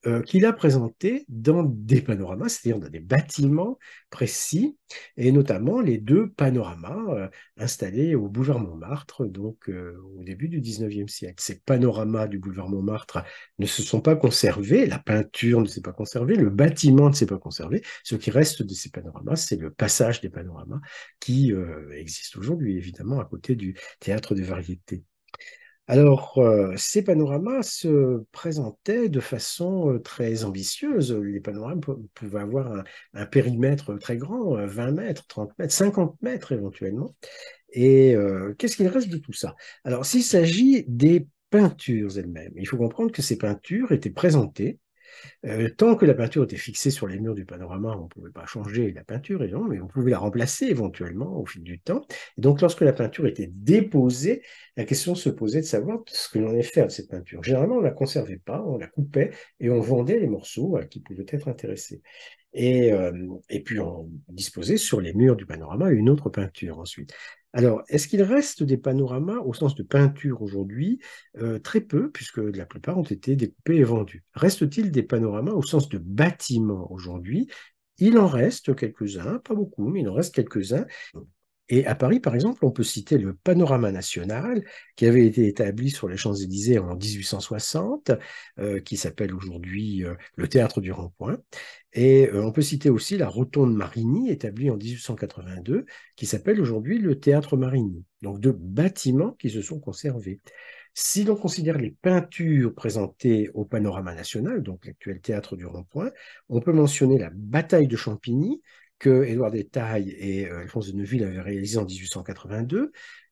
euh, qu'il a présenté dans des panoramas, c'est-à-dire dans des bâtiments précis, et notamment les deux panoramas euh, installés au boulevard Montmartre, donc euh, au début du 19e siècle. Ces panoramas du boulevard Montmartre ne se sont pas conservés, la peinture ne s'est pas conservée, le bâtiment ne s'est pas conservé. Ce qui reste de ces panoramas, c'est le passage des panoramas qui existe aujourd'hui, évidemment, à côté du théâtre des variétés. Alors, euh, ces panoramas se présentaient de façon euh, très ambitieuse. Les panoramas pouvaient avoir un, périmètre très grand, 20 euh, mètres, 30 mètres, 50 mètres éventuellement. Et qu'est-ce qu'il reste de tout ça Alors, s'il s'agit des peintures elles-mêmes, il faut comprendre que ces peintures étaient présentées euh, tant que la peinture était fixée sur les murs du panorama, on ne pouvait pas changer la peinture, mais on pouvait la remplacer éventuellement au fil du temps. Et donc, lorsque la peinture était déposée, la question se posait de savoir ce que l'on allait faire de cette peinture. Généralement, on ne la conservait pas, on la coupait et on vendait les morceaux euh, qui pouvaient être intéressés. Euh, et, puis on disposait sur les murs du panorama une autre peinture ensuite. Alors, est-ce qu'il reste des panoramas au sens de peinture aujourd'hui euh, Très peu, puisque la plupart ont été découpés et vendus. Reste-t-il des panoramas au sens de bâtiment aujourd'hui il en reste quelques-uns, pas beaucoup, mais il en reste quelques-uns. Et à Paris, par exemple, on peut citer le panorama national qui avait été établi sur les Champs-Élysées en 1860, euh, qui s'appelle aujourd'hui euh, le Théâtre du Rond-Point. Et euh, on peut citer aussi la Rotonde Marigny, établie en 1882, qui s'appelle aujourd'hui le Théâtre Marigny. Donc deux bâtiments qui se sont conservés. Si l'on considère les peintures présentées au panorama national, donc l'actuel théâtre du Rond-Point, on peut mentionner la bataille de Champigny, que Édouard Détaille et euh, Alphonse de Neuville avaient réalisé en 1882.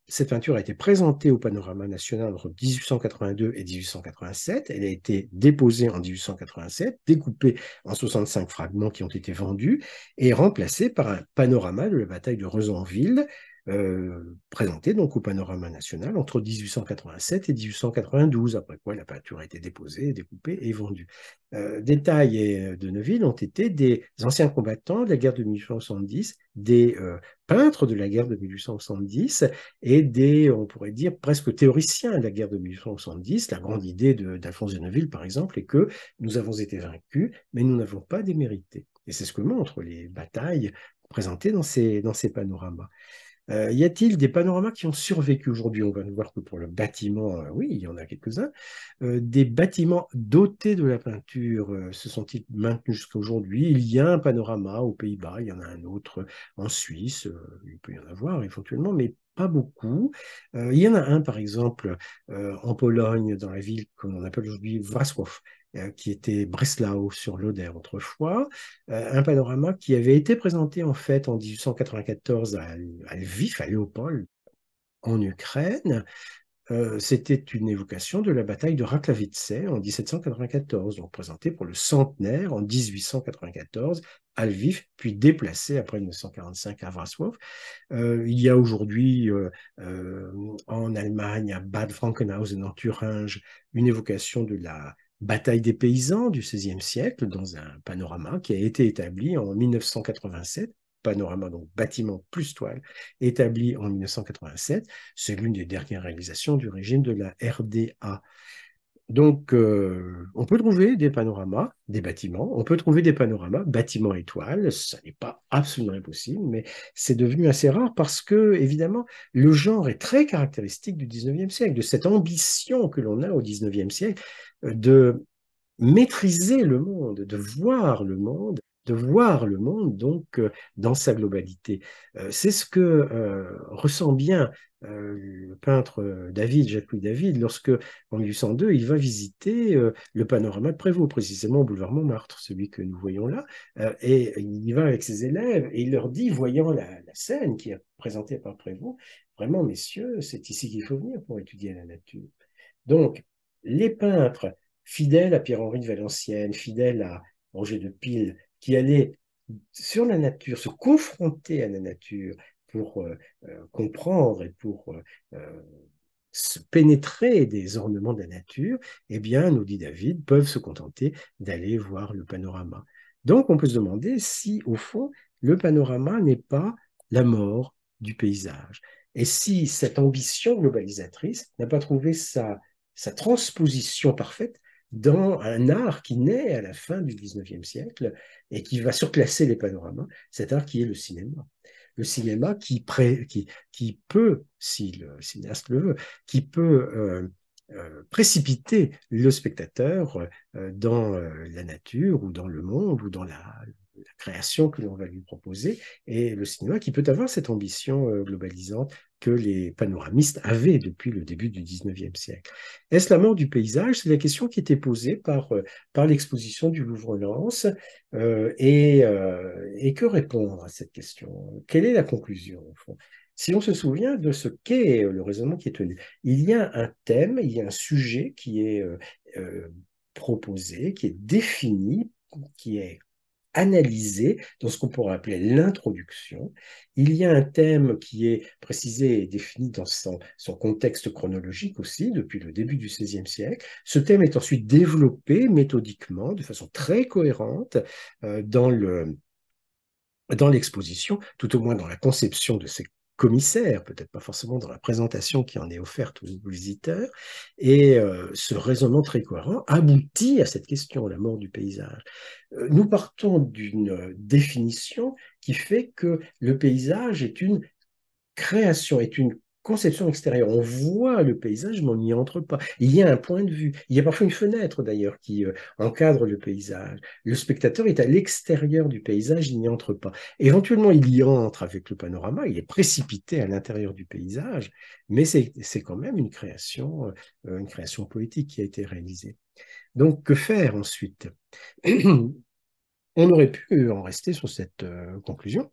Cette peinture a été présentée au panorama national entre 1882 et 1887. Elle a été déposée en 1887, découpée en 65 fragments qui ont été vendus et remplacée par un panorama de la bataille de Rezonville euh, présenté donc au panorama national entre 1887 et 1892, après quoi la peinture a été déposée, découpée et vendue. Euh, Détail et euh, de Neuville ont été des anciens combattants de la guerre de 1870, des euh, peintres de la guerre de 1870 et des, on pourrait dire, presque théoriciens de la guerre de 1870. La grande idée d'Alphonse de, Neuville, par exemple, est que nous avons été vaincus, mais nous n'avons pas démérité. Et c'est ce que montrent les batailles présentées dans ces, dans ces panoramas. Euh, y a-t-il des panoramas qui ont survécu aujourd'hui On va nous voir que pour le bâtiment, euh, oui, il y en a quelques-uns. Euh, des bâtiments dotés de la peinture se sont-ils maintenus jusqu'à aujourd'hui Il y a un panorama aux Pays-Bas, il y en a un autre en Suisse, il peut y en avoir éventuellement, mais pas beaucoup. il y en a un, par exemple, en Pologne, dans la ville qu'on appelle aujourd'hui Wrocław, euh, qui était Breslau sur l'Oder autrefois, euh, un panorama qui avait été présenté en fait en 1894 à, Lviv, à Léopold, en Ukraine. Euh, c'était une évocation de la bataille de Raklavice en 1794, donc présentée pour le centenaire en 1894 à Lviv, puis déplacée après 1945 à Wrocław. il y a aujourd'hui en Allemagne, à Bad Frankenhausen, en Thuringe, une évocation de la bataille des paysans du XVIe siècle, dans un panorama qui a été établi en 1987, panorama donc bâtiment plus toile, établi en 1987. C'est l'une des dernières réalisations du régime de la RDA. Donc, euh, on peut trouver des panoramas, des bâtiments, on peut trouver des panoramas, bâtiments étoiles, ça n'est pas absolument impossible, mais c'est devenu assez rare parce que, évidemment, le genre est très caractéristique du 19e siècle, de cette ambition que l'on a au 19e siècle de maîtriser le monde, de voir le monde, de voir le monde donc euh, dans sa globalité. Euh, c'est ce que euh, ressent bien le peintre David, Jacques-Louis David, lorsque en 1802 il va visiter le panorama de Prévost, précisément au boulevard Montmartre, celui que nous voyons là, et il y va avec ses élèves et il leur dit, voyant la, scène qui est présentée par Prévost, vraiment messieurs, c'est ici qu'il faut venir pour étudier la nature. Donc, les peintres fidèles à Pierre-Henri de Valenciennes, fidèles à Roger de Pile, qui allaient sur la nature, se confronter à la nature pour euh, euh, comprendre et pour euh, se pénétrer des ornements de la nature, eh bien, nous dit David, peuvent se contenter d'aller voir le panorama. Donc, on peut se demander si, au fond, le panorama n'est pas la mort du paysage. Et si cette ambition globalisatrice n'a pas trouvé sa sa transposition parfaite dans un art qui naît à la fin du XIXe siècle et qui va surclasser les panoramas, cet art qui est le cinéma. Le cinéma qui, peut, si le cinéaste le veut, qui peut euh, euh, précipiter le spectateur euh, dans la nature ou dans le monde ou dans la, la création que l'on va lui proposer, et le cinéma qui peut avoir cette ambition euh, globalisante que les panoramistes avaient depuis le début du 19e siècle. Est-ce la mort du paysage C'est la question qui était posée par, euh, par l'exposition du Louvre-Lens. Euh, et, et, que répondre à cette question Quelle est la conclusion fond si on se souvient de ce qu'est le raisonnement qui est tenu, il y a un thème, il y a un sujet qui est proposé, qui est défini, qui est analysé dans ce qu'on pourrait appeler l'introduction. Il y a un thème qui est précisé et défini dans son, contexte chronologique aussi, depuis le début du XVIe siècle. Ce thème est ensuite développé méthodiquement, de façon très cohérente, euh, dans le dans l'exposition, tout au moins dans la conception de ces commissaire, peut-être pas forcément dans la présentation qui en est offerte aux visiteurs. Et euh, ce raisonnement très cohérent aboutit à cette question, la mort du paysage. Euh, nous partons d'une euh, définition qui fait que le paysage est une création, est une conception extérieure. On voit le paysage, mais on n'y entre pas. Il y a un point de vue. Il y a parfois une fenêtre, d'ailleurs, qui euh, encadre le paysage. Le spectateur est à l'extérieur du paysage, il n'y entre pas. Éventuellement, il y entre avec le panorama, il est précipité à l'intérieur du paysage, mais c'est quand même une création, euh, une création poétique qui a été réalisée. Donc, que faire ensuite *clears throat* On aurait pu en rester sur cette euh, conclusion.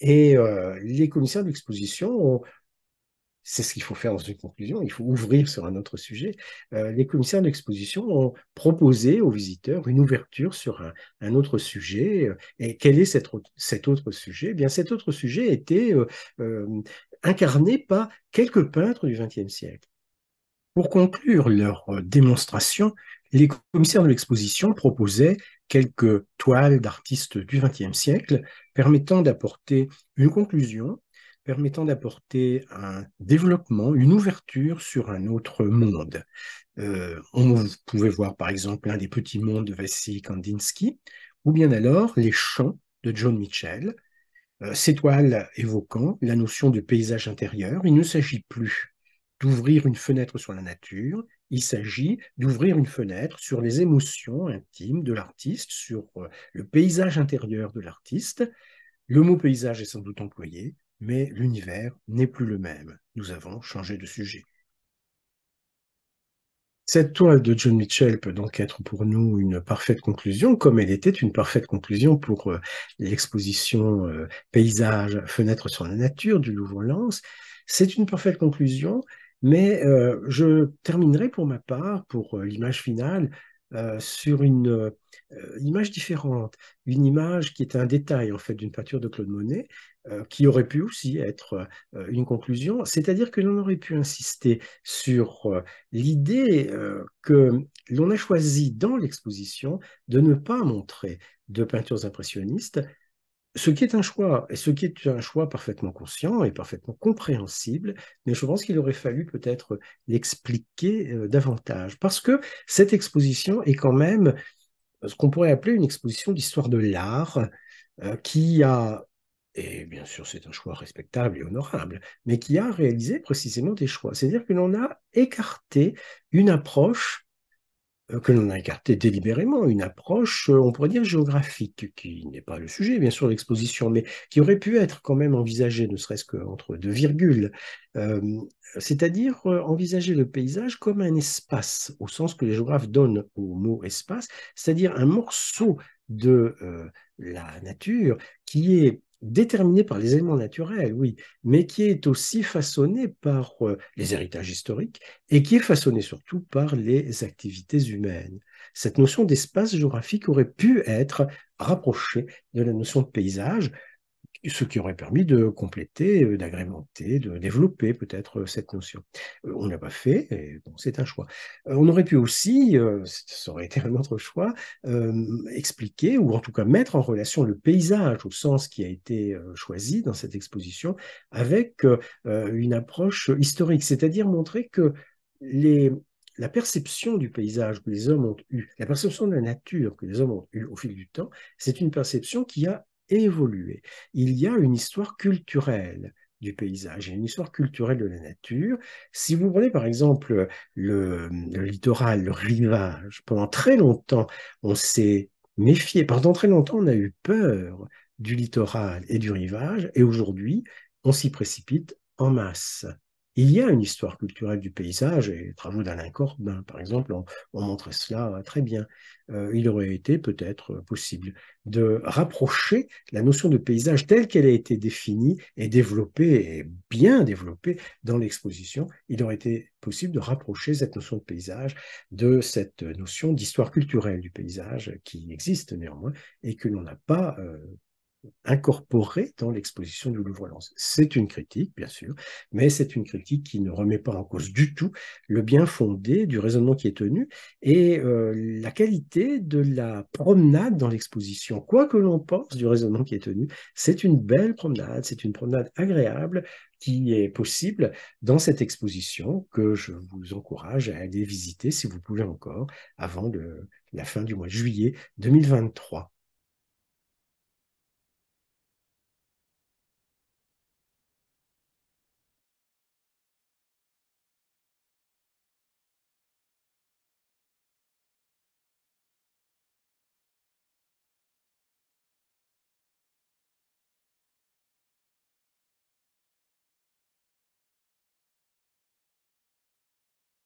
Et les commissaires d'exposition ont, c'est ce qu'il faut faire dans une conclusion, il faut ouvrir sur un autre sujet. Euh, les commissaires de l'exposition ont proposé aux visiteurs une ouverture sur un, autre sujet. Euh, et quel est cet autre sujet eh bien, Cet autre sujet était euh, incarné par quelques peintres du XXe siècle. Pour conclure leur démonstration, les commissaires de l'exposition proposaient quelques toiles d'artistes du XXe siècle permettant d'apporter une conclusion permettant d'apporter un développement, une ouverture sur un autre monde. Euh, on vous pouvait voir par exemple l'un des petits mondes de Vassili Kandinsky, ou bien alors les chants de John Mitchell, euh, ces toiles évoquant la notion de paysage intérieur. Il ne s'agit plus d'ouvrir une fenêtre sur la nature, il s'agit d'ouvrir une fenêtre sur les émotions intimes de l'artiste, sur euh, le paysage intérieur de l'artiste. Le mot paysage est sans doute employé, mais l'univers n'est plus le même. Nous avons changé de sujet. Cette toile de John Mitchell peut donc être pour nous une parfaite conclusion, comme elle était une parfaite conclusion pour euh, l'exposition euh, Paysage, Fenêtre sur la nature du Louvre-Lens. C'est une parfaite conclusion, mais euh, je terminerai pour ma part, pour l'image finale, sur une image différente, une image qui est un détail en fait d'une peinture de Claude Monet, euh, qui aurait pu aussi être euh, une conclusion, c'est-à-dire que l'on aurait pu insister sur euh, l'idée que l'on a choisi dans l'exposition de ne pas montrer de peintures impressionnistes, ce qui est un choix, et ce qui est un choix parfaitement conscient et parfaitement compréhensible, mais je pense qu'il aurait fallu peut-être l'expliquer davantage, parce que cette exposition est quand même ce qu'on pourrait appeler une exposition d'histoire de l'art, qui a et bien sûr c'est un choix respectable et honorable, mais qui a réalisé précisément des choix. C'est-à-dire que l'on a écarté une approche, euh, que l'on a écarté délibérément, une approche, euh, on pourrait dire, géographique, qui n'est pas le sujet, bien sûr, l'exposition, mais qui aurait pu être quand même envisagée, ne serait-ce qu'entre deux virgules, c'est-à-dire euh, envisager le paysage comme un espace, au sens que les géographes donnent au mot espace, c'est-à-dire un morceau de la nature qui est déterminé par les éléments naturels, oui, mais qui est aussi façonné par euh, les héritages historiques et qui est façonné surtout par les activités humaines. Cette notion d'espace géographique aurait pu être rapprochée de la notion de paysage, ce qui aurait permis de compléter, euh, d'agrémenter, de développer peut-être euh, cette notion. Euh, on ne l'a pas fait, et bon, c'est un choix. On aurait pu aussi, ça aurait été *laughs* un autre choix, expliquer ou en tout cas mettre en relation le paysage au sens qui a été choisi dans cette exposition avec une approche historique, c'est-à-dire montrer que les, la perception du paysage que les hommes ont eue, la perception de la nature que les hommes ont eue au fil du temps, c'est une perception qui a évoluer. Il y a une histoire culturelle du paysage, il y a une histoire culturelle de la nature. Si vous prenez par exemple le littoral, le rivage, pendant très longtemps, on s'est méfié, pendant très longtemps, on a eu peur du littoral et du rivage, et aujourd'hui, on s'y précipite en masse il y a une histoire culturelle du paysage, et les travaux d'Alain Corbin, par exemple, ont, montré cela euh, très bien. Euh, il aurait été peut-être euh, possible de rapprocher la notion de paysage telle qu'elle a été définie et développée, et bien développée dans l'exposition. Il aurait été possible de rapprocher cette notion de paysage de cette notion d'histoire culturelle du paysage qui existe néanmoins et que l'on n'a pas incorporé dans l'exposition du Louvre-Lens. C'est une critique, bien sûr, mais c'est une critique qui ne remet pas en cause du tout le bien fondé du raisonnement qui est tenu et euh, la qualité de la promenade dans l'exposition. Quoi que l'on pense du raisonnement qui est tenu, c'est une belle promenade, c'est une promenade agréable qui est possible dans cette exposition que je vous encourage à aller visiter si vous pouvez encore avant la fin du mois de juillet 2023.